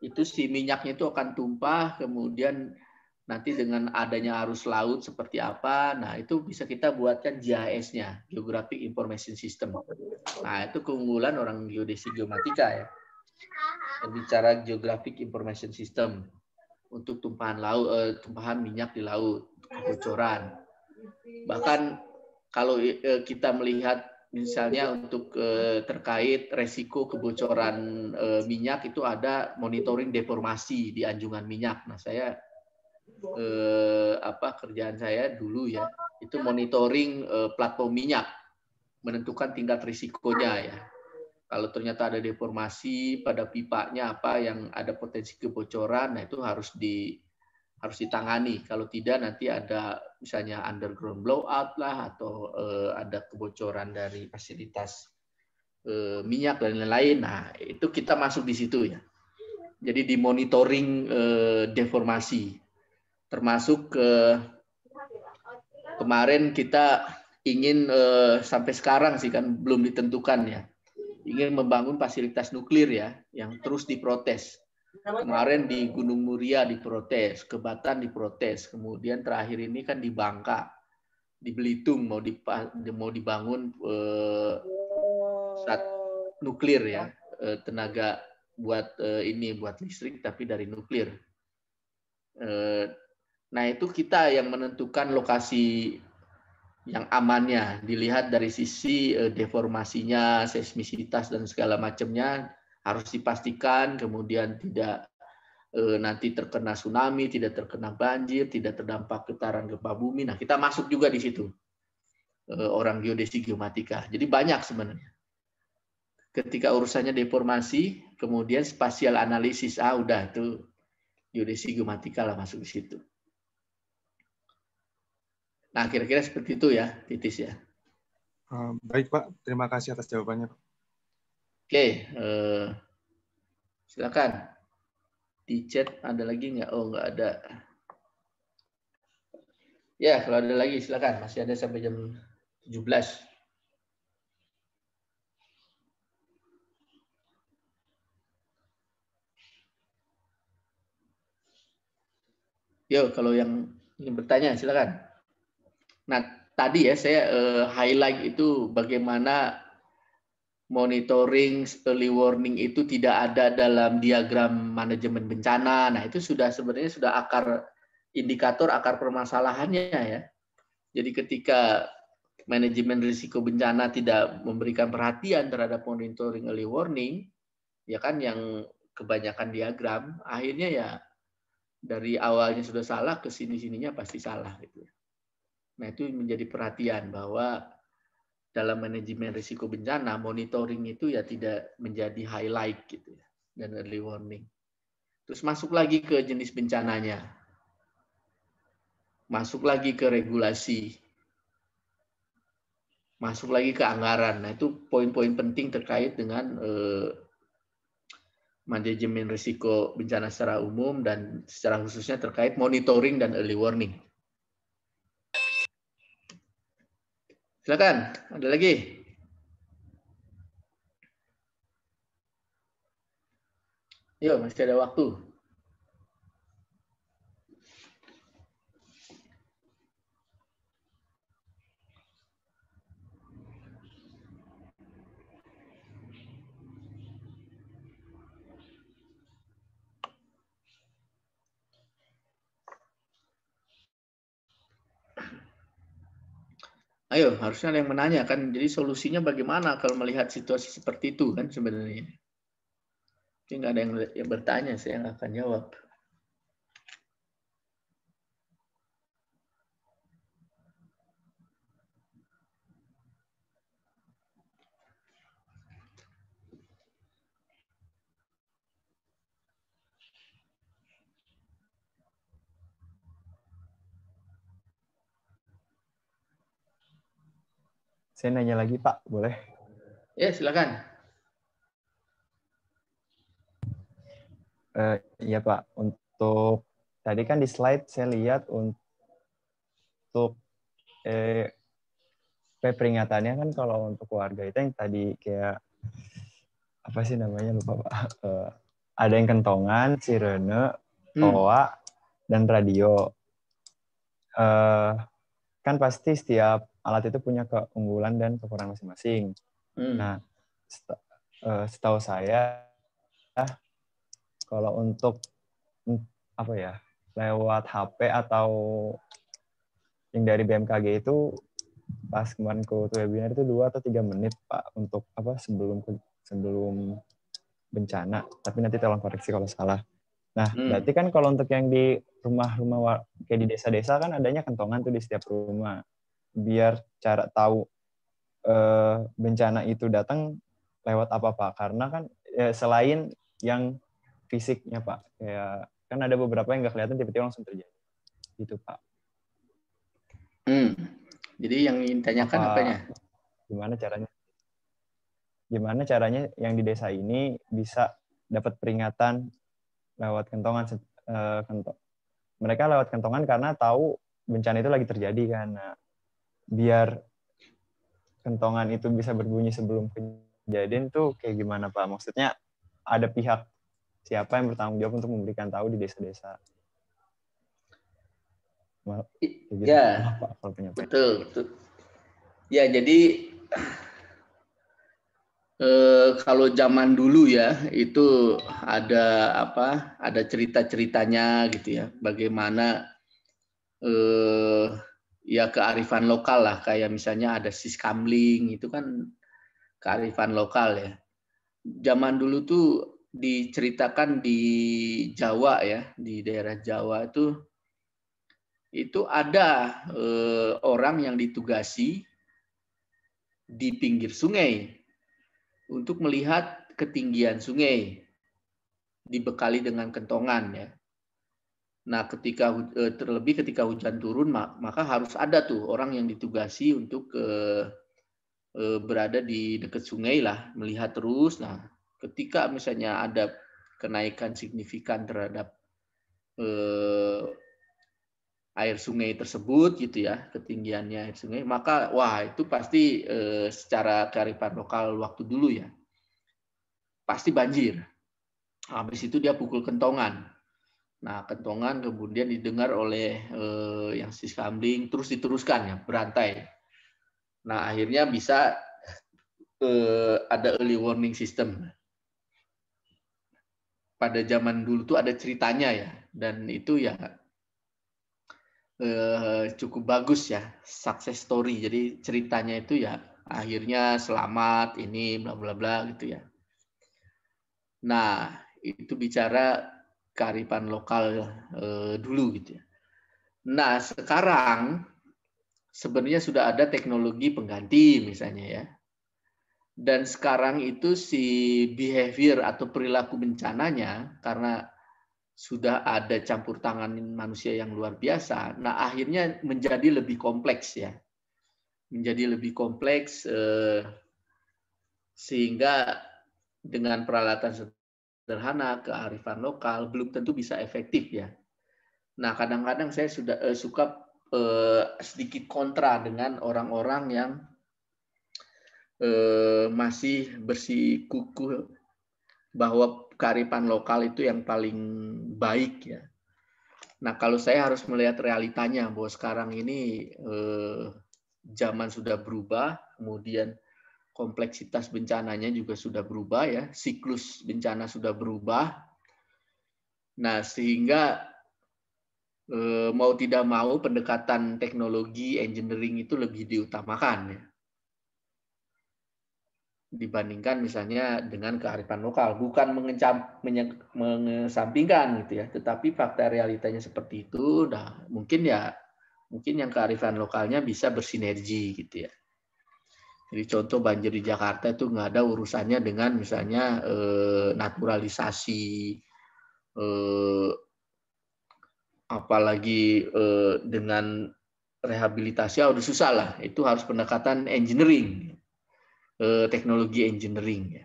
itu si minyaknya itu akan tumpah, kemudian nanti dengan adanya arus laut seperti apa, nah itu bisa kita buatkan GIS-nya, Geographic Information System. Nah, itu keunggulan orang geodesi geomatika ya. Berbicara Geographic Information System untuk tumpahan laut, eh, tumpahan minyak di laut, kebocoran. Bahkan kalau eh, kita melihat misalnya untuk eh, terkait resiko kebocoran eh, minyak itu ada monitoring deformasi di anjungan minyak. Nah, saya eh, apa kerjaan saya dulu ya itu monitoring eh, platform minyak menentukan tingkat risikonya ya. Kalau ternyata ada deformasi pada pipanya apa yang ada potensi kebocoran, nah itu harus di harus ditangani. Kalau tidak nanti ada misalnya underground blowout lah atau eh, ada kebocoran dari fasilitas eh, minyak dan lain-lain. Nah, itu kita masuk di situ ya. Jadi di monitoring eh, deformasi termasuk eh, kemarin kita ingin eh, sampai sekarang sih kan belum ditentukan ya. Ingin membangun fasilitas nuklir ya yang terus diprotes Kemarin di Gunung Muria diprotes, Kebatan diprotes, kemudian terakhir ini kan di Bangka, di Belitung mau mau dibangun eh, saat nuklir ya, eh, tenaga buat eh, ini buat listrik tapi dari nuklir. Eh, nah itu kita yang menentukan lokasi yang amannya dilihat dari sisi eh, deformasinya, seismisitas dan segala macamnya harus dipastikan kemudian tidak eh, nanti terkena tsunami, tidak terkena banjir, tidak terdampak getaran gempa bumi. Nah, kita masuk juga di situ. E, orang geodesi geomatika. Jadi banyak sebenarnya. Ketika urusannya deformasi, kemudian spasial analisis ah udah itu geodesi geomatika lah masuk di situ. Nah, kira-kira seperti itu ya, Titis ya. Eh, baik Pak, terima kasih atas jawabannya Pak. Oke, eh, silakan. Di chat ada lagi nggak? Oh, nggak ada. Ya, kalau ada lagi silakan. Masih ada sampai jam 17. Yo, kalau yang ingin bertanya silakan. Nah, tadi ya saya eh, highlight itu bagaimana monitoring early warning itu tidak ada dalam diagram manajemen bencana. Nah, itu sudah sebenarnya sudah akar indikator akar permasalahannya ya. Jadi ketika manajemen risiko bencana tidak memberikan perhatian terhadap monitoring early warning, ya kan yang kebanyakan diagram, akhirnya ya dari awalnya sudah salah ke sini-sininya pasti salah gitu. Nah, itu menjadi perhatian bahwa dalam manajemen risiko bencana monitoring itu ya tidak menjadi highlight gitu ya dan early warning. Terus masuk lagi ke jenis bencananya. Masuk lagi ke regulasi. Masuk lagi ke anggaran. Nah, itu poin-poin penting terkait dengan eh, manajemen risiko bencana secara umum dan secara khususnya terkait monitoring dan early warning. Silakan, ada lagi? Yuk, masih ada waktu. ayo harusnya ada yang menanya kan jadi solusinya bagaimana kalau melihat situasi seperti itu kan sebenarnya jadi nggak ada yang bertanya saya nggak akan jawab
Saya nanya lagi Pak, boleh?
Ya, silakan.
Uh, ya Pak, untuk tadi kan di slide saya lihat untuk eh, peringatannya kan kalau untuk warga itu yang tadi kayak apa sih namanya lupa Pak. Uh, ada yang kentongan, sirene, hmm. toa, hmm. dan radio. Uh, kan pasti setiap alat itu punya keunggulan dan kekurangan masing-masing. Hmm. Nah, eh, setahu saya kalau untuk apa ya lewat HP atau yang dari BMKG itu pas kemarin ke webinar itu dua atau tiga menit pak untuk apa sebelum sebelum bencana tapi nanti tolong koreksi kalau salah nah hmm. berarti kan kalau untuk yang di rumah-rumah kayak di desa-desa kan adanya kentongan tuh di setiap rumah biar cara tahu uh, bencana itu datang lewat apa pak karena kan ya, selain yang fisiknya pak ya kan ada beberapa yang nggak kelihatan tiba-tiba langsung terjadi gitu pak
hmm. jadi yang ditanyakan apa, ya
gimana caranya gimana caranya yang di desa ini bisa dapat peringatan lewat kentongan uh, eh, kentong mereka lewat kentongan karena tahu bencana itu lagi terjadi kan nah, biar kentongan itu bisa berbunyi sebelum kejadian tuh kayak gimana Pak? Maksudnya ada pihak siapa yang bertanggung jawab untuk memberikan tahu di desa-desa?
Gitu. Ya, Pak, betul, betul. Ya, jadi eh, kalau zaman dulu ya itu ada apa? Ada cerita-ceritanya gitu ya. Bagaimana eh, ya kearifan lokal lah kayak misalnya ada sis siskamling itu kan kearifan lokal ya. Zaman dulu tuh diceritakan di Jawa ya, di daerah Jawa itu itu ada eh, orang yang ditugasi di pinggir sungai untuk melihat ketinggian sungai dibekali dengan kentongan ya. Nah, ketika e, terlebih ketika hujan turun, maka harus ada tuh orang yang ditugasi untuk e, e, berada di dekat sungai lah, melihat terus. Nah, ketika misalnya ada kenaikan signifikan terhadap air sungai tersebut gitu ya, ketinggiannya air sungai, maka wah itu pasti secara kearifan lokal waktu dulu ya, pasti banjir. Habis itu dia pukul kentongan Nah, kentongan kemudian didengar oleh eh, yang kambing terus diteruskan ya, berantai. Nah, akhirnya bisa eh, ada early warning system. Pada zaman dulu tuh ada ceritanya ya, dan itu ya eh, cukup bagus ya, success story. Jadi ceritanya itu ya akhirnya selamat ini bla bla bla gitu ya. Nah, itu bicara kearifan lokal eh, dulu gitu ya. Nah, sekarang sebenarnya sudah ada teknologi pengganti misalnya ya. Dan sekarang itu si behavior atau perilaku bencananya karena sudah ada campur tangan manusia yang luar biasa. Nah, akhirnya menjadi lebih kompleks ya. Menjadi lebih kompleks eh, sehingga dengan peralatan sederhana, kearifan lokal belum tentu bisa efektif ya. Nah, kadang-kadang saya sudah eh, suka eh, sedikit kontra dengan orang-orang yang eh, masih bersikukuh bahwa kearifan lokal itu yang paling baik ya. Nah, kalau saya harus melihat realitanya bahwa sekarang ini eh, zaman sudah berubah, kemudian kompleksitas bencananya juga sudah berubah ya, siklus bencana sudah berubah. Nah, sehingga eh, mau tidak mau pendekatan teknologi engineering itu lebih diutamakan ya. dibandingkan misalnya dengan kearifan lokal bukan menye, mengesampingkan gitu ya tetapi fakta realitanya seperti itu nah mungkin ya mungkin yang kearifan lokalnya bisa bersinergi gitu ya jadi contoh banjir di Jakarta itu nggak ada urusannya dengan misalnya eh, naturalisasi, eh, apalagi eh, dengan rehabilitasi harus susah lah. Itu harus pendekatan engineering, eh, teknologi engineering. Ya.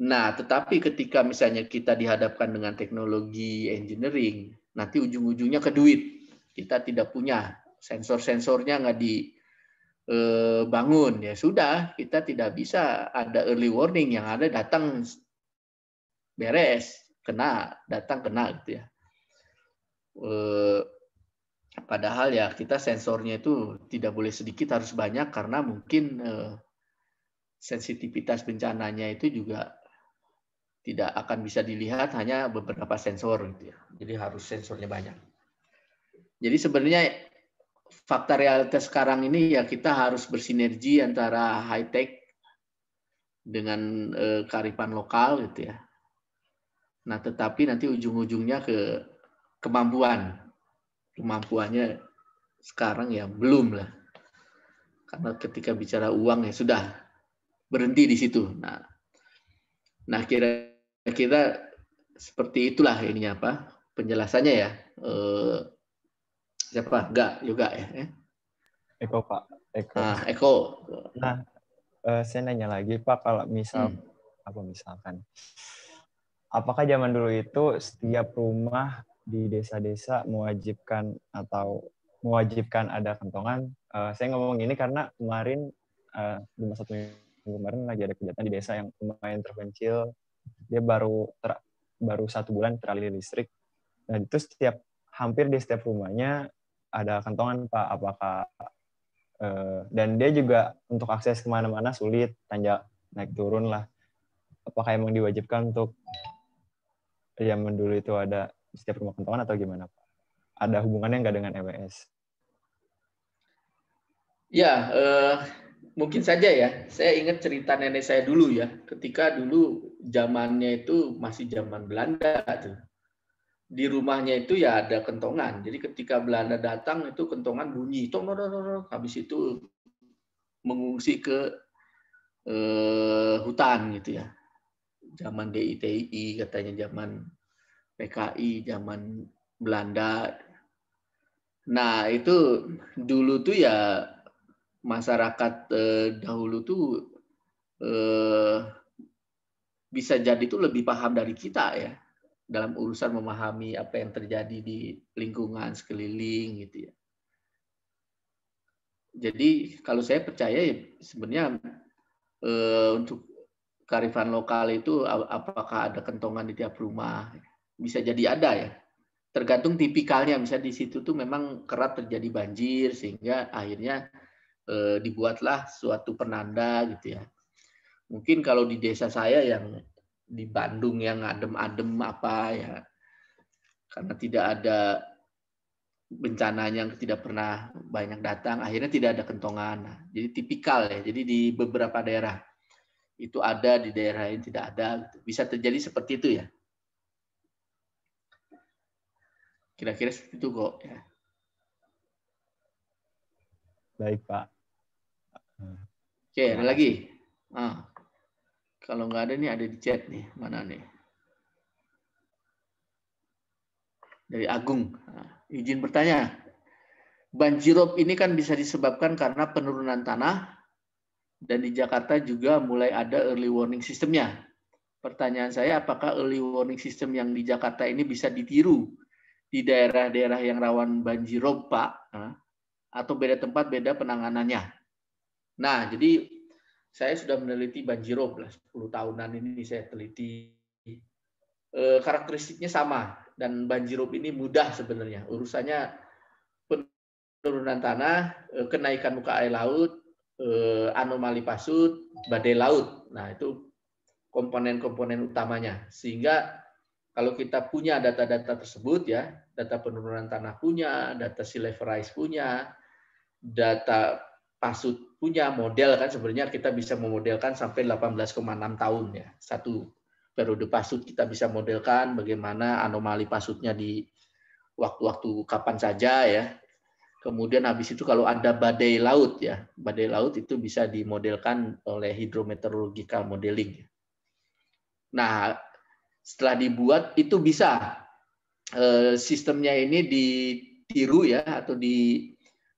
Nah, tetapi ketika misalnya kita dihadapkan dengan teknologi engineering, nanti ujung-ujungnya ke duit. Kita tidak punya sensor-sensornya nggak di Eh, bangun ya sudah kita tidak bisa ada early warning yang ada datang beres kena datang kena gitu ya eh, padahal ya kita sensornya itu tidak boleh sedikit harus banyak karena mungkin eh, sensitivitas bencananya itu juga tidak akan bisa dilihat hanya beberapa sensor gitu ya. Jadi harus sensornya banyak. Jadi sebenarnya fakta realitas sekarang ini ya kita harus bersinergi antara high tech dengan eh, kearifan lokal gitu ya. Nah, tetapi nanti ujung-ujungnya ke kemampuan. Kemampuannya sekarang ya belum lah. Karena ketika bicara uang ya sudah berhenti di situ. Nah, nah kira-kira seperti itulah ininya apa penjelasannya ya. Eh, siapa enggak juga ya, ya
Eko Pak Eko ah Eko nah uh, saya nanya lagi Pak kalau misal hmm. apa misalkan apakah zaman dulu itu setiap rumah di desa-desa mewajibkan atau mewajibkan ada kantongan uh, eh, saya ngomong ini karena kemarin uh, di masa kemarin lagi ada kegiatan di desa yang lumayan terpencil dia baru ter, baru satu bulan teraliri listrik nah itu setiap hampir di setiap rumahnya ada kantongan pak apakah uh, dan dia juga untuk akses kemana-mana sulit tanjak naik turun lah apakah emang diwajibkan untuk zaman dulu itu ada setiap rumah kantongan atau gimana pak ada hubungannya nggak dengan EWS
ya eh, mungkin saja ya saya ingat cerita nenek saya dulu ya ketika dulu zamannya itu masih zaman Belanda tuh di rumahnya itu ya ada kentongan. Jadi ketika Belanda datang itu kentongan bunyi, tong habis itu mengungsi ke eh, hutan gitu ya. Zaman DITI katanya zaman PKI, zaman Belanda. Nah, itu dulu tuh ya masyarakat eh, dahulu tuh eh, bisa jadi tuh lebih paham dari kita ya dalam urusan memahami apa yang terjadi di lingkungan sekeliling gitu ya. Jadi kalau saya percaya ya sebenarnya eh, untuk kearifan lokal itu apakah ada kentongan di tiap rumah bisa jadi ada ya. Tergantung tipikalnya bisa di situ tuh memang kerap terjadi banjir sehingga akhirnya eh, dibuatlah suatu penanda gitu ya. Mungkin kalau di desa saya yang di Bandung yang adem-adem apa ya karena tidak ada bencana yang tidak pernah banyak datang akhirnya tidak ada kentongan nah, jadi tipikal ya jadi di beberapa daerah itu ada di daerah yang tidak ada gitu. bisa terjadi seperti itu ya kira-kira seperti itu kok ya baik pak oke ada lagi ah kalau nggak ada nih ada di chat nih, mana nih? Dari Agung. Nah, izin bertanya. Banjirop ini kan bisa disebabkan karena penurunan tanah dan di Jakarta juga mulai ada early warning sistemnya. Pertanyaan saya apakah early warning system yang di Jakarta ini bisa ditiru di daerah-daerah yang rawan banjirop, Pak? Nah, atau beda tempat, beda penanganannya? Nah, jadi saya sudah meneliti banjirop lah 10 tahunan ini saya teliti e, karakteristiknya sama dan banjirop ini mudah sebenarnya urusannya penurunan tanah e, kenaikan muka air laut e, anomali pasut badai laut nah itu komponen-komponen utamanya sehingga kalau kita punya data-data tersebut ya data penurunan tanah punya data sea level rise punya data Pasut punya model kan sebenarnya kita bisa memodelkan sampai 18,6 tahun ya. Satu periode pasut kita bisa modelkan bagaimana anomali pasutnya di waktu-waktu kapan saja ya. Kemudian habis itu kalau ada badai laut ya, badai laut itu bisa dimodelkan oleh hidrometeorological modeling. Nah, setelah dibuat itu bisa eh, sistemnya ini ditiru ya atau di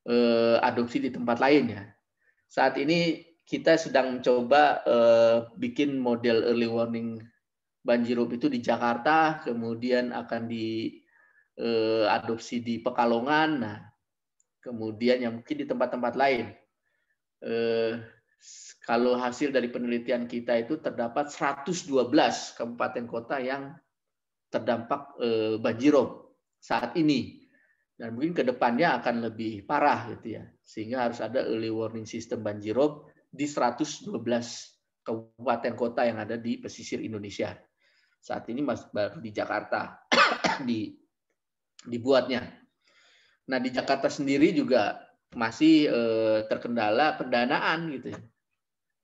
eh, adopsi di tempat lain ya. Saat ini kita sedang mencoba eh, bikin model early warning banjirop itu di Jakarta, kemudian akan di eh, adopsi di Pekalongan, nah kemudian yang mungkin di tempat-tempat lain. Eh, kalau hasil dari penelitian kita itu terdapat 112 kabupaten kota yang terdampak eh, banjirop saat ini dan mungkin kedepannya akan lebih parah gitu ya sehingga harus ada early warning system banjirop di 112 kabupaten kota yang ada di pesisir Indonesia saat ini mas baru di Jakarta di dibuatnya nah di Jakarta sendiri juga masih eh, terkendala pendanaan gitu ya.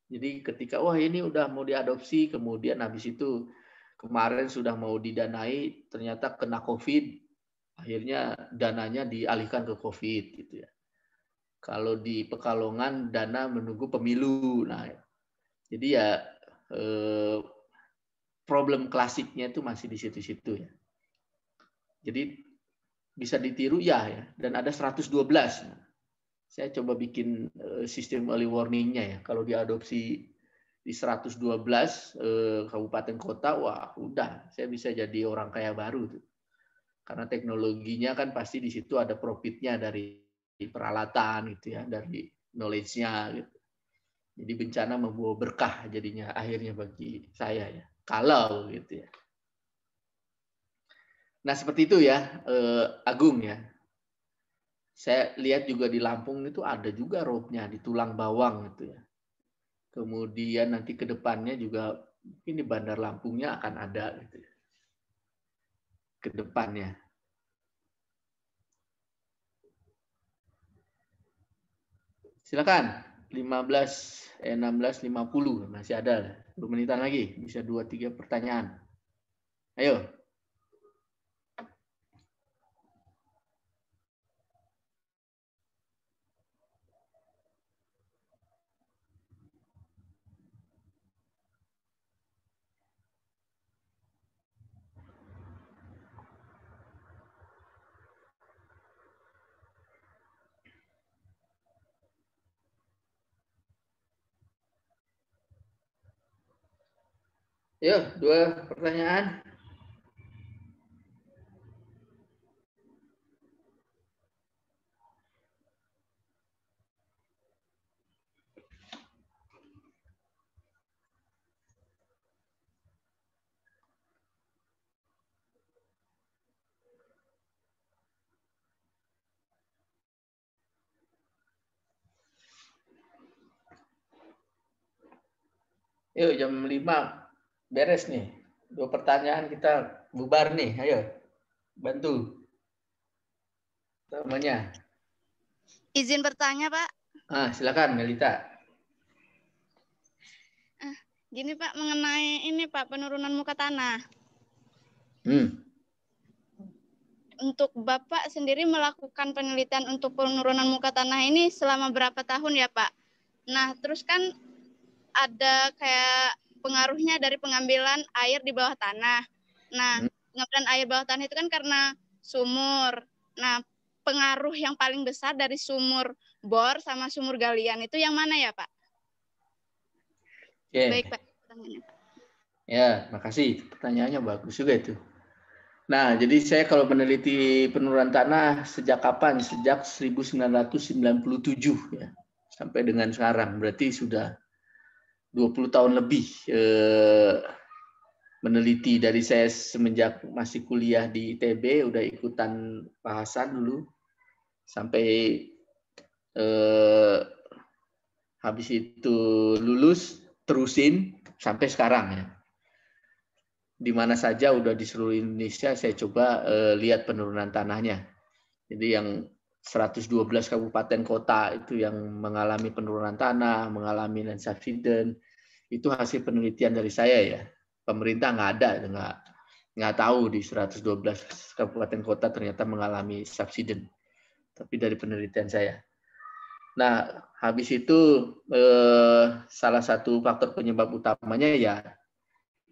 Jadi ketika wah ini udah mau diadopsi, kemudian habis itu kemarin sudah mau didanai, ternyata kena COVID, akhirnya dananya dialihkan ke COVID gitu ya. Kalau di Pekalongan dana menunggu pemilu. Nah, jadi ya eh, problem klasiknya itu masih di situ-situ ya. Jadi bisa ditiru ya ya dan ada 112. Nah, saya coba bikin eh, sistem early warningnya ya. Kalau diadopsi di 112 eh, kabupaten kota, wah udah saya bisa jadi orang kaya baru tuh karena teknologinya kan pasti di situ ada profitnya dari peralatan gitu ya, dari knowledge-nya gitu. Jadi bencana membawa berkah jadinya akhirnya bagi saya ya. Kalau gitu ya. Nah, seperti itu ya eh, Agung ya. Saya lihat juga di Lampung itu ada juga rope di tulang bawang gitu ya. Kemudian nanti ke depannya juga ini Bandar Lampungnya akan ada gitu ya ke depannya. Silakan 15 eh 16 50 masih ada 10 menitan lagi bisa 2 3 pertanyaan. Ayo. Ya, dua pertanyaan. Yuk jam lima beres nih. Dua pertanyaan kita bubar nih. Ayo, bantu. Namanya.
Izin bertanya, Pak.
Ah, silakan Melita.
Eh, gini Pak, mengenai ini Pak, penurunan muka tanah. Hmm. Untuk Bapak sendiri melakukan penelitian untuk penurunan muka tanah ini selama berapa tahun ya Pak? Nah, terus kan ada kayak pengaruhnya dari pengambilan air di bawah tanah. Nah, hmm. pengambilan air bawah tanah itu kan karena sumur. Nah, pengaruh yang paling besar dari sumur bor sama sumur galian itu yang mana ya, Pak? Okay. Baik, Pak. Pertanyaannya, Pak.
Ya, makasih. Pertanyaannya bagus juga itu. Nah, jadi saya kalau meneliti penurunan tanah sejak kapan? Sejak 1997 ya. Sampai dengan sekarang. Berarti sudah 20 tahun lebih eh, meneliti dari saya semenjak masih kuliah di ITB udah ikutan bahasan dulu sampai eh, habis itu lulus terusin sampai sekarang ya di mana saja udah di seluruh Indonesia saya coba eh, lihat penurunan tanahnya jadi yang 112 kabupaten kota itu yang mengalami penurunan tanah, mengalami land subsidence, itu hasil penelitian dari saya ya. Pemerintah nggak ada, nggak nggak tahu di 112 kabupaten kota ternyata mengalami subsiden. Tapi dari penelitian saya. Nah, habis itu eh, salah satu faktor penyebab utamanya ya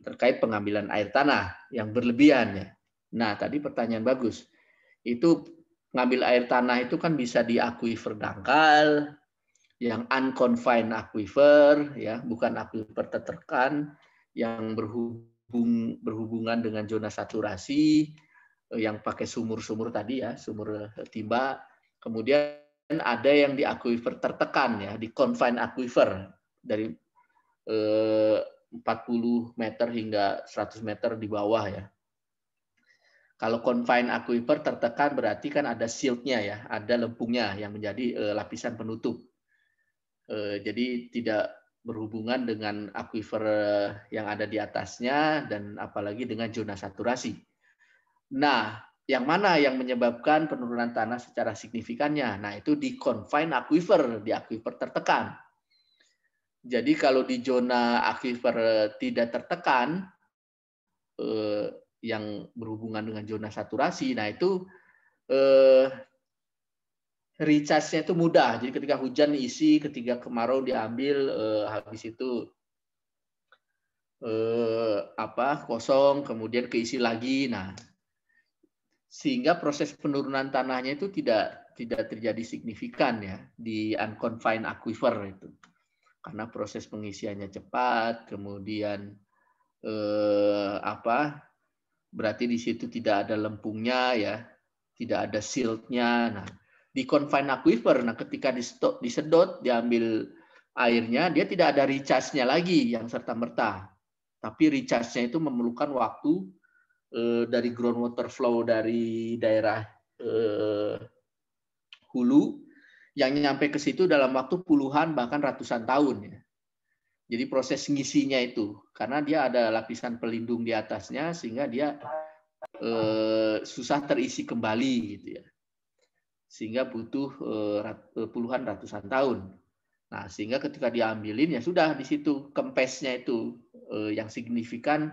terkait pengambilan air tanah yang berlebihan ya. Nah, tadi pertanyaan bagus. Itu ngambil air tanah itu kan bisa diakui verdangkal, yang unconfined aquifer ya bukan aquifer tertekan yang berhubung berhubungan dengan zona saturasi eh, yang pakai sumur-sumur tadi ya sumur eh, timba kemudian ada yang di aquifer tertekan ya di confined aquifer dari eh, 40 meter hingga 100 meter di bawah ya kalau confined aquifer tertekan berarti kan ada shieldnya ya ada lempungnya yang menjadi eh, lapisan penutup Eh, jadi tidak berhubungan dengan aquifer yang ada di atasnya dan apalagi dengan zona saturasi. Nah, yang mana yang menyebabkan penurunan tanah secara signifikannya? Nah, itu di confine aquifer, di aquifer tertekan. Jadi kalau di zona aquifer tidak tertekan eh, yang berhubungan dengan zona saturasi, nah itu eh, recharge-nya itu mudah. Jadi ketika hujan isi, ketika kemarau diambil, eh, habis itu eh, apa kosong, kemudian keisi lagi. Nah, sehingga proses penurunan tanahnya itu tidak tidak terjadi signifikan ya di unconfined aquifer itu karena proses pengisiannya cepat kemudian eh, apa berarti di situ tidak ada lempungnya ya tidak ada siltnya nah di confined aquifer. Nah, ketika disedot, diambil airnya, dia tidak ada recharge-nya lagi yang serta-merta. Tapi recharge-nya itu memerlukan waktu eh, dari groundwater flow dari daerah eh, hulu yang nyampe ke situ dalam waktu puluhan bahkan ratusan tahun ya. Jadi proses ngisinya itu karena dia ada lapisan pelindung di atasnya sehingga dia eh, susah terisi kembali gitu ya sehingga butuh eh, eh, puluhan ratusan tahun. Nah, sehingga ketika diambilin ya sudah di situ kempesnya itu eh, yang signifikan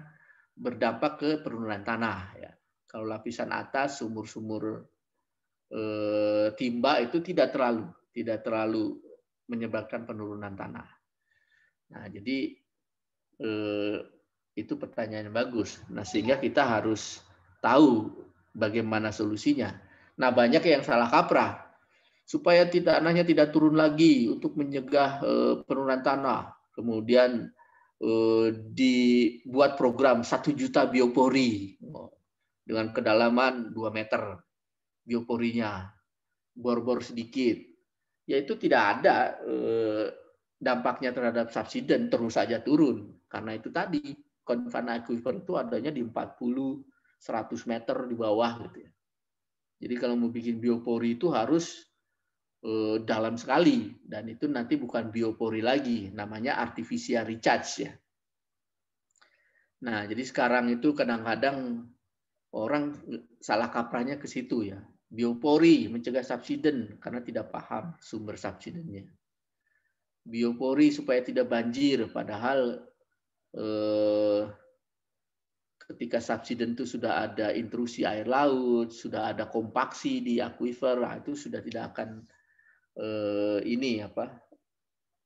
berdampak ke penurunan tanah ya. Kalau lapisan atas sumur-sumur timba itu tidak terlalu tidak terlalu menyebabkan penurunan tanah. Nah, jadi itu pertanyaan yang bagus. Nah, sehingga kita harus tahu bagaimana solusinya. Nah, banyak yang salah kaprah. Supaya tidak tanahnya tidak turun lagi untuk mencegah eh, penurunan tanah. Kemudian eh, dibuat program satu juta biopori oh, dengan kedalaman 2 meter bioporinya. Bor-bor sedikit. Yaitu tidak ada eh, dampaknya terhadap subsiden terus saja turun. Karena itu tadi, konfan aquifer itu adanya di 40 100 meter di bawah gitu ya. Jadi kalau mau bikin biopori itu harus eh, dalam sekali dan itu nanti bukan biopori lagi, namanya artificial recharge ya. Nah, jadi sekarang itu kadang-kadang orang eh, salah kaprahnya ke situ ya. Biopori mencegah subsiden karena tidak paham sumber subsidennya. Biopori supaya tidak banjir padahal eh, ketika subsiden itu sudah ada intrusi air laut, sudah ada kompaksi di aquifer nah itu sudah tidak akan eh, ini apa?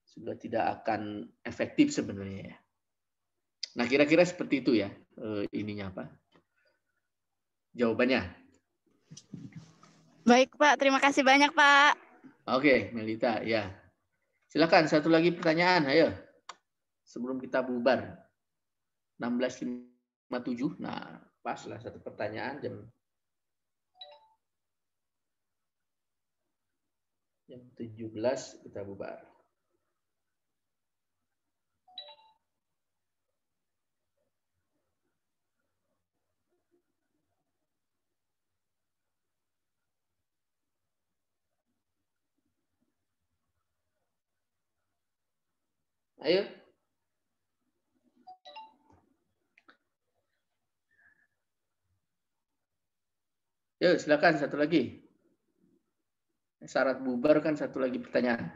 Sudah tidak akan efektif sebenarnya. Ya. Nah, kira-kira seperti itu ya eh, ininya apa? Jawabannya. Baik, Pak. Terima kasih banyak, Pak. Oke, Melita, ya. Silakan satu lagi pertanyaan, ayo. Sebelum kita bubar. 16 57. Nah, pas lah satu pertanyaan jam jam 17 kita bubar. Ayo. Yuk, silakan satu lagi. Syarat bubar kan satu lagi pertanyaan.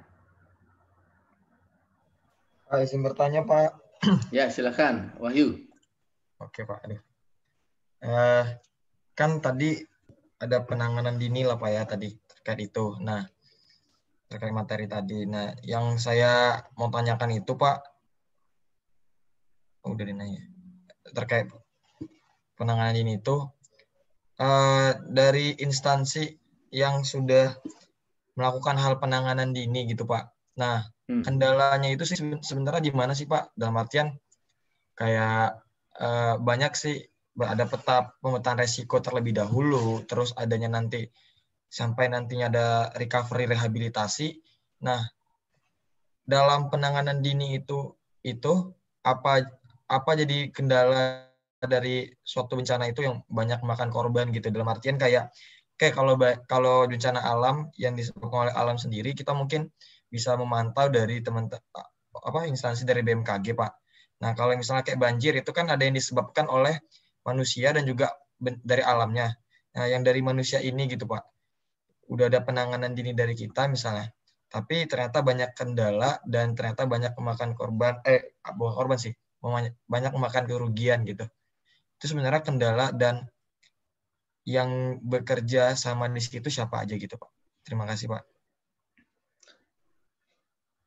Pak, ah, izin bertanya, Pak. ya, silakan. Wahyu. Oke, Pak.
Eh, kan tadi ada penanganan dini lah, Pak, ya, tadi terkait itu. Nah, terkait materi tadi. Nah, yang saya mau tanyakan itu, Pak, oh, udah dinanya. Terkait penanganan dini itu, Eh, dari instansi yang sudah melakukan hal penanganan dini gitu Pak. Nah, hmm. kendalanya itu sih sebenarnya di mana sih Pak? Dalam artian kayak uh, banyak sih ada peta pemetaan resiko terlebih dahulu, terus adanya nanti sampai nantinya ada recovery rehabilitasi. Nah, dalam penanganan dini itu itu apa apa jadi kendala dari suatu bencana itu yang banyak makan korban gitu dalam artian kayak kayak kalau kalau bencana alam yang disebabkan oleh alam sendiri kita mungkin bisa memantau dari teman apa instansi dari BMKG pak. Nah kalau misalnya kayak banjir itu kan ada yang disebabkan oleh manusia dan juga dari alamnya. Nah yang dari manusia ini gitu pak, udah ada penanganan dini dari kita misalnya tapi ternyata banyak kendala dan ternyata banyak memakan korban eh bukan korban sih banyak memakan kerugian gitu itu sebenarnya kendala dan yang bekerja sama di situ siapa aja gitu Pak. Terima kasih Pak.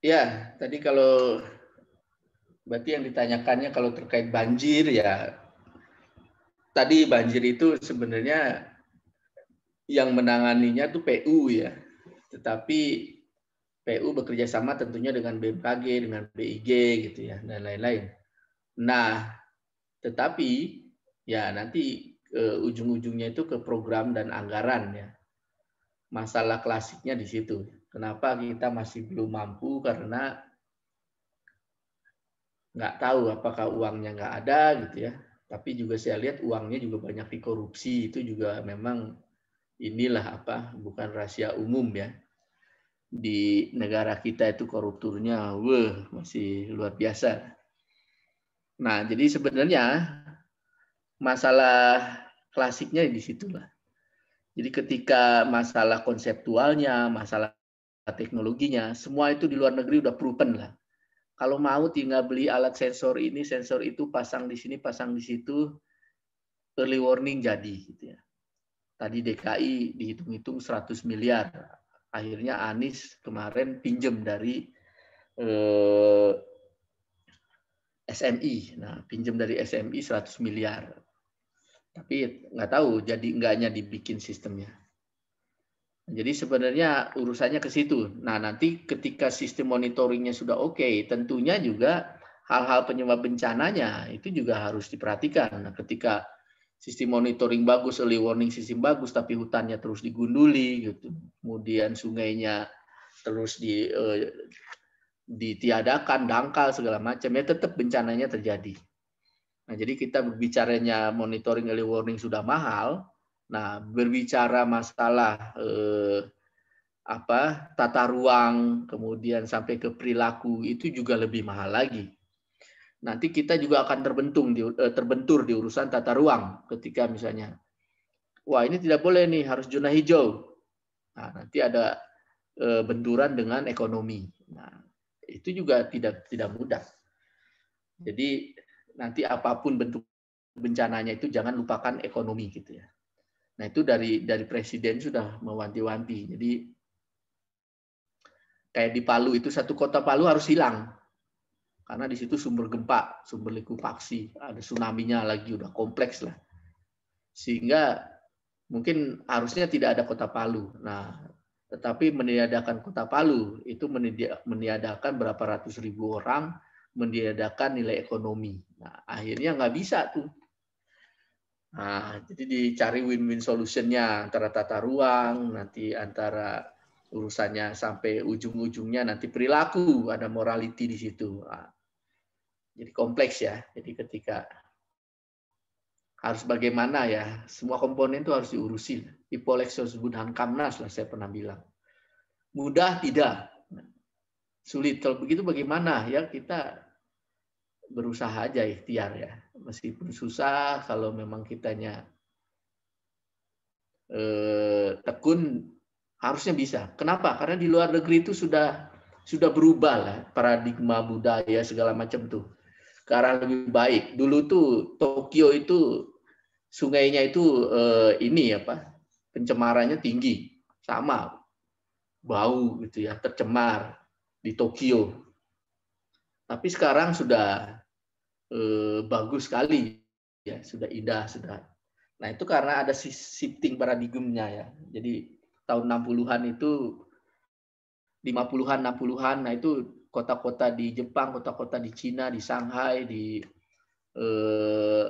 Ya, tadi kalau berarti yang ditanyakannya kalau terkait banjir ya tadi banjir itu sebenarnya yang menanganinya tuh PU ya. Tetapi PU bekerja sama tentunya dengan BMKG, dengan BIG gitu ya dan lain-lain. Nah, tetapi ya nanti uh, ujung-ujungnya itu ke program dan anggaran ya. Masalah klasiknya di situ. Kenapa kita masih belum mampu karena nggak tahu apakah uangnya nggak ada gitu ya. Tapi juga saya lihat uangnya juga banyak dikorupsi itu juga memang inilah apa bukan rahasia umum ya di negara kita itu korupturnya wah masih luar biasa. Nah, jadi sebenarnya masalah klasiknya di situlah. Jadi ketika masalah konseptualnya, masalah teknologinya, semua itu di luar negeri udah proven lah. Kalau mau tinggal beli alat sensor ini, sensor itu pasang di sini, pasang di situ, early warning jadi gitu ya. Tadi DKI dihitung-hitung 100 miliar. Akhirnya Anies kemarin pinjem dari eh, SMI. Nah, pinjem dari SMI 100 miliar. Tapi nggak tahu jadi enggaknya dibikin sistemnya. Jadi sebenarnya urusannya ke situ. Nah nanti ketika sistem monitoringnya sudah oke, okay, tentunya juga hal-hal penyebab bencananya itu juga harus diperhatikan. Nah, ketika sistem monitoring bagus, early warning sistem bagus, tapi hutannya terus digunduli gitu, kemudian sungainya terus di eh, ditiadakan, dangkal segala macam, ya tetap bencananya terjadi. Nah, jadi kita berbicaranya monitoring early warning sudah mahal. Nah, berbicara masalah eh, apa tata ruang, kemudian sampai ke perilaku itu juga lebih mahal lagi. Nanti kita juga akan terbentung di, eh, terbentur di urusan tata ruang ketika misalnya, wah ini tidak boleh nih harus zona hijau. Nah, nanti ada eh, benturan dengan ekonomi. Nah, itu juga tidak tidak mudah. Jadi nanti apapun bentuk bencananya itu jangan lupakan ekonomi gitu ya. Nah itu dari dari presiden sudah mewanti-wanti. Jadi kayak di Palu itu satu kota Palu harus hilang karena di situ sumber gempa, sumber likuifaksi, ada tsunami-nya lagi udah kompleks lah. Sehingga mungkin harusnya tidak ada kota Palu. Nah, tetapi meniadakan kota Palu itu meniadakan berapa ratus ribu orang meniadakan nilai ekonomi. Nah, akhirnya nggak bisa tuh. Nah, jadi dicari win-win solutionnya antara tata ruang, nanti antara urusannya sampai ujung-ujungnya nanti perilaku, ada morality di situ. Nah, jadi kompleks ya. Jadi ketika harus bagaimana ya, semua komponen itu harus diurusin. Ipolexos Budhan Kamnas lah saya pernah bilang. Mudah tidak, sulit. Kalau begitu bagaimana ya kita berusaha aja ikhtiar ya. Meskipun susah kalau memang kitanya eh, tekun harusnya bisa. Kenapa? Karena di luar negeri itu sudah sudah berubah lah paradigma budaya segala macam tuh ke arah lebih baik. Dulu tuh Tokyo itu sungainya itu eh, ini apa? pencemarannya tinggi. Sama bau gitu ya, tercemar di Tokyo. Tapi sekarang sudah Eh, bagus sekali ya sudah indah sudah nah itu karena ada shifting paradigmnya ya jadi tahun 60-an itu 50-an 60-an nah itu kota-kota di Jepang kota-kota di Cina di Shanghai di eh,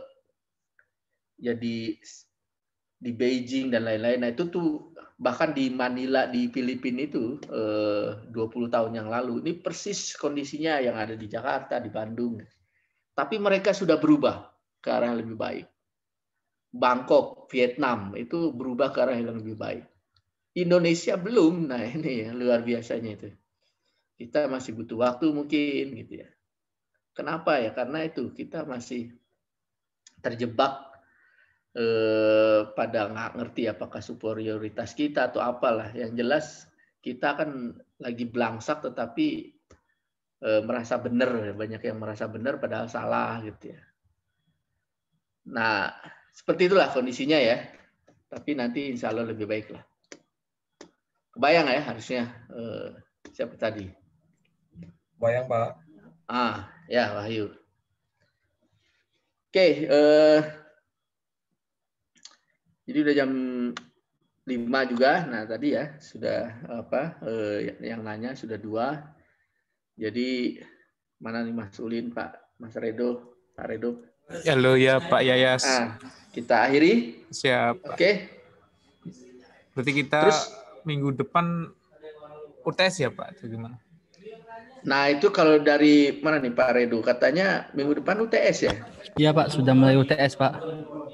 jadi ya di Beijing dan lain-lain nah itu tuh bahkan di Manila di Filipina itu eh, 20 tahun yang lalu ini persis kondisinya yang ada di Jakarta di Bandung tapi mereka sudah berubah ke arah yang lebih baik. Bangkok, Vietnam itu berubah ke arah yang lebih baik. Indonesia belum. Nah, ini ya luar biasanya itu. Kita masih butuh waktu mungkin gitu ya. Kenapa ya? Karena itu kita masih terjebak eh, pada nggak ngerti apakah superioritas kita atau apalah. Yang jelas kita kan lagi belangsak tetapi e, merasa benar, banyak yang merasa benar padahal salah gitu ya. Nah, seperti itulah kondisinya ya. Tapi nanti insya Allah lebih baik lah. Kebayang ya harusnya e, siapa tadi? Bayang Pak. Ah, ya Wahyu. Oke, eh, jadi udah jam 5 juga. Nah, tadi ya sudah apa eh, yang nanya sudah dua. Jadi mana nih Mas Ulin, Pak Mas Redo, Pak Redo.
Halo
ya, ya Pak Yayas. Nah,
kita akhiri.
Siap. Oke. Okay. Berarti
kita Terus, minggu depan UTS ya Pak Itu gimana?
Nah itu kalau dari mana nih Pak Redo? Katanya minggu depan UTS ya?
Iya Pak, sudah mulai UTS Pak.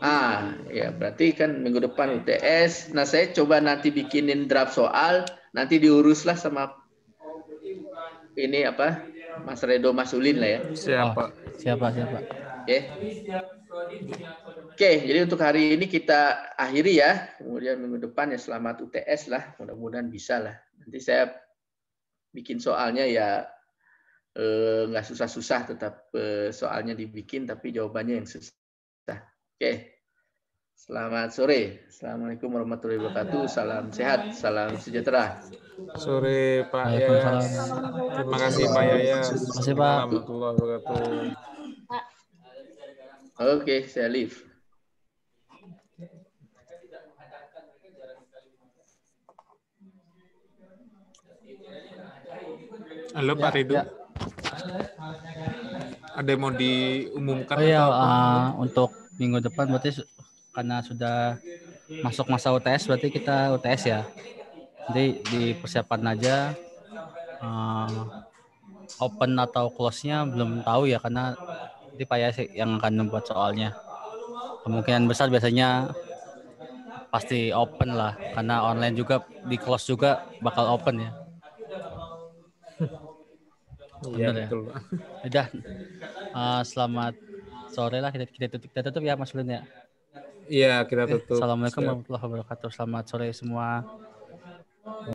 Ah, ya berarti kan minggu depan UTS. Nah saya coba nanti bikinin draft soal, nanti diuruslah sama ini apa Mas Redo Mas Ulin lah ya. Siapa? Siapa siapa? Oke. Okay. okay, jadi untuk hari ini kita akhiri ya. Kemudian minggu depan ya selamat UTS lah. Mudah-mudahan bisa lah. Nanti saya bikin soalnya ya eh, nggak eh, susah-susah tetap eh, soalnya dibikin tapi jawabannya yang susah. Oke. Okay. Selamat sore. Assalamualaikum warahmatullahi wabarakatuh. Salam sehat, salam sejahtera. Sore Pak Yayas. Terima kasih Pak Yayas. Terima kasih Pak. Warahmatullahi wabarakatuh. Oke, okay, saya leave. Halo Pak Ridho. Ya, ya.
Ada yang mau diumumkan? Oh, iya, uh,
untuk minggu depan berarti karena sudah masuk masa UTS berarti kita
UTS ya. Jadi dipersiapkan aja uh, open atau close-nya belum tahu ya karena nanti Pak Yasi yang akan membuat soalnya.
Kemungkinan besar biasanya pasti open lah karena online juga di close juga bakal open ya. Iya, Benar ya. Betul. Udah. Uh, selamat sore lah kita, kita tutup kita tutup ya Mas Belin ya. Iya, kita eh, tutup. Assalamualaikum warahmatullahi wabarakatuh. Selamat sore
semua.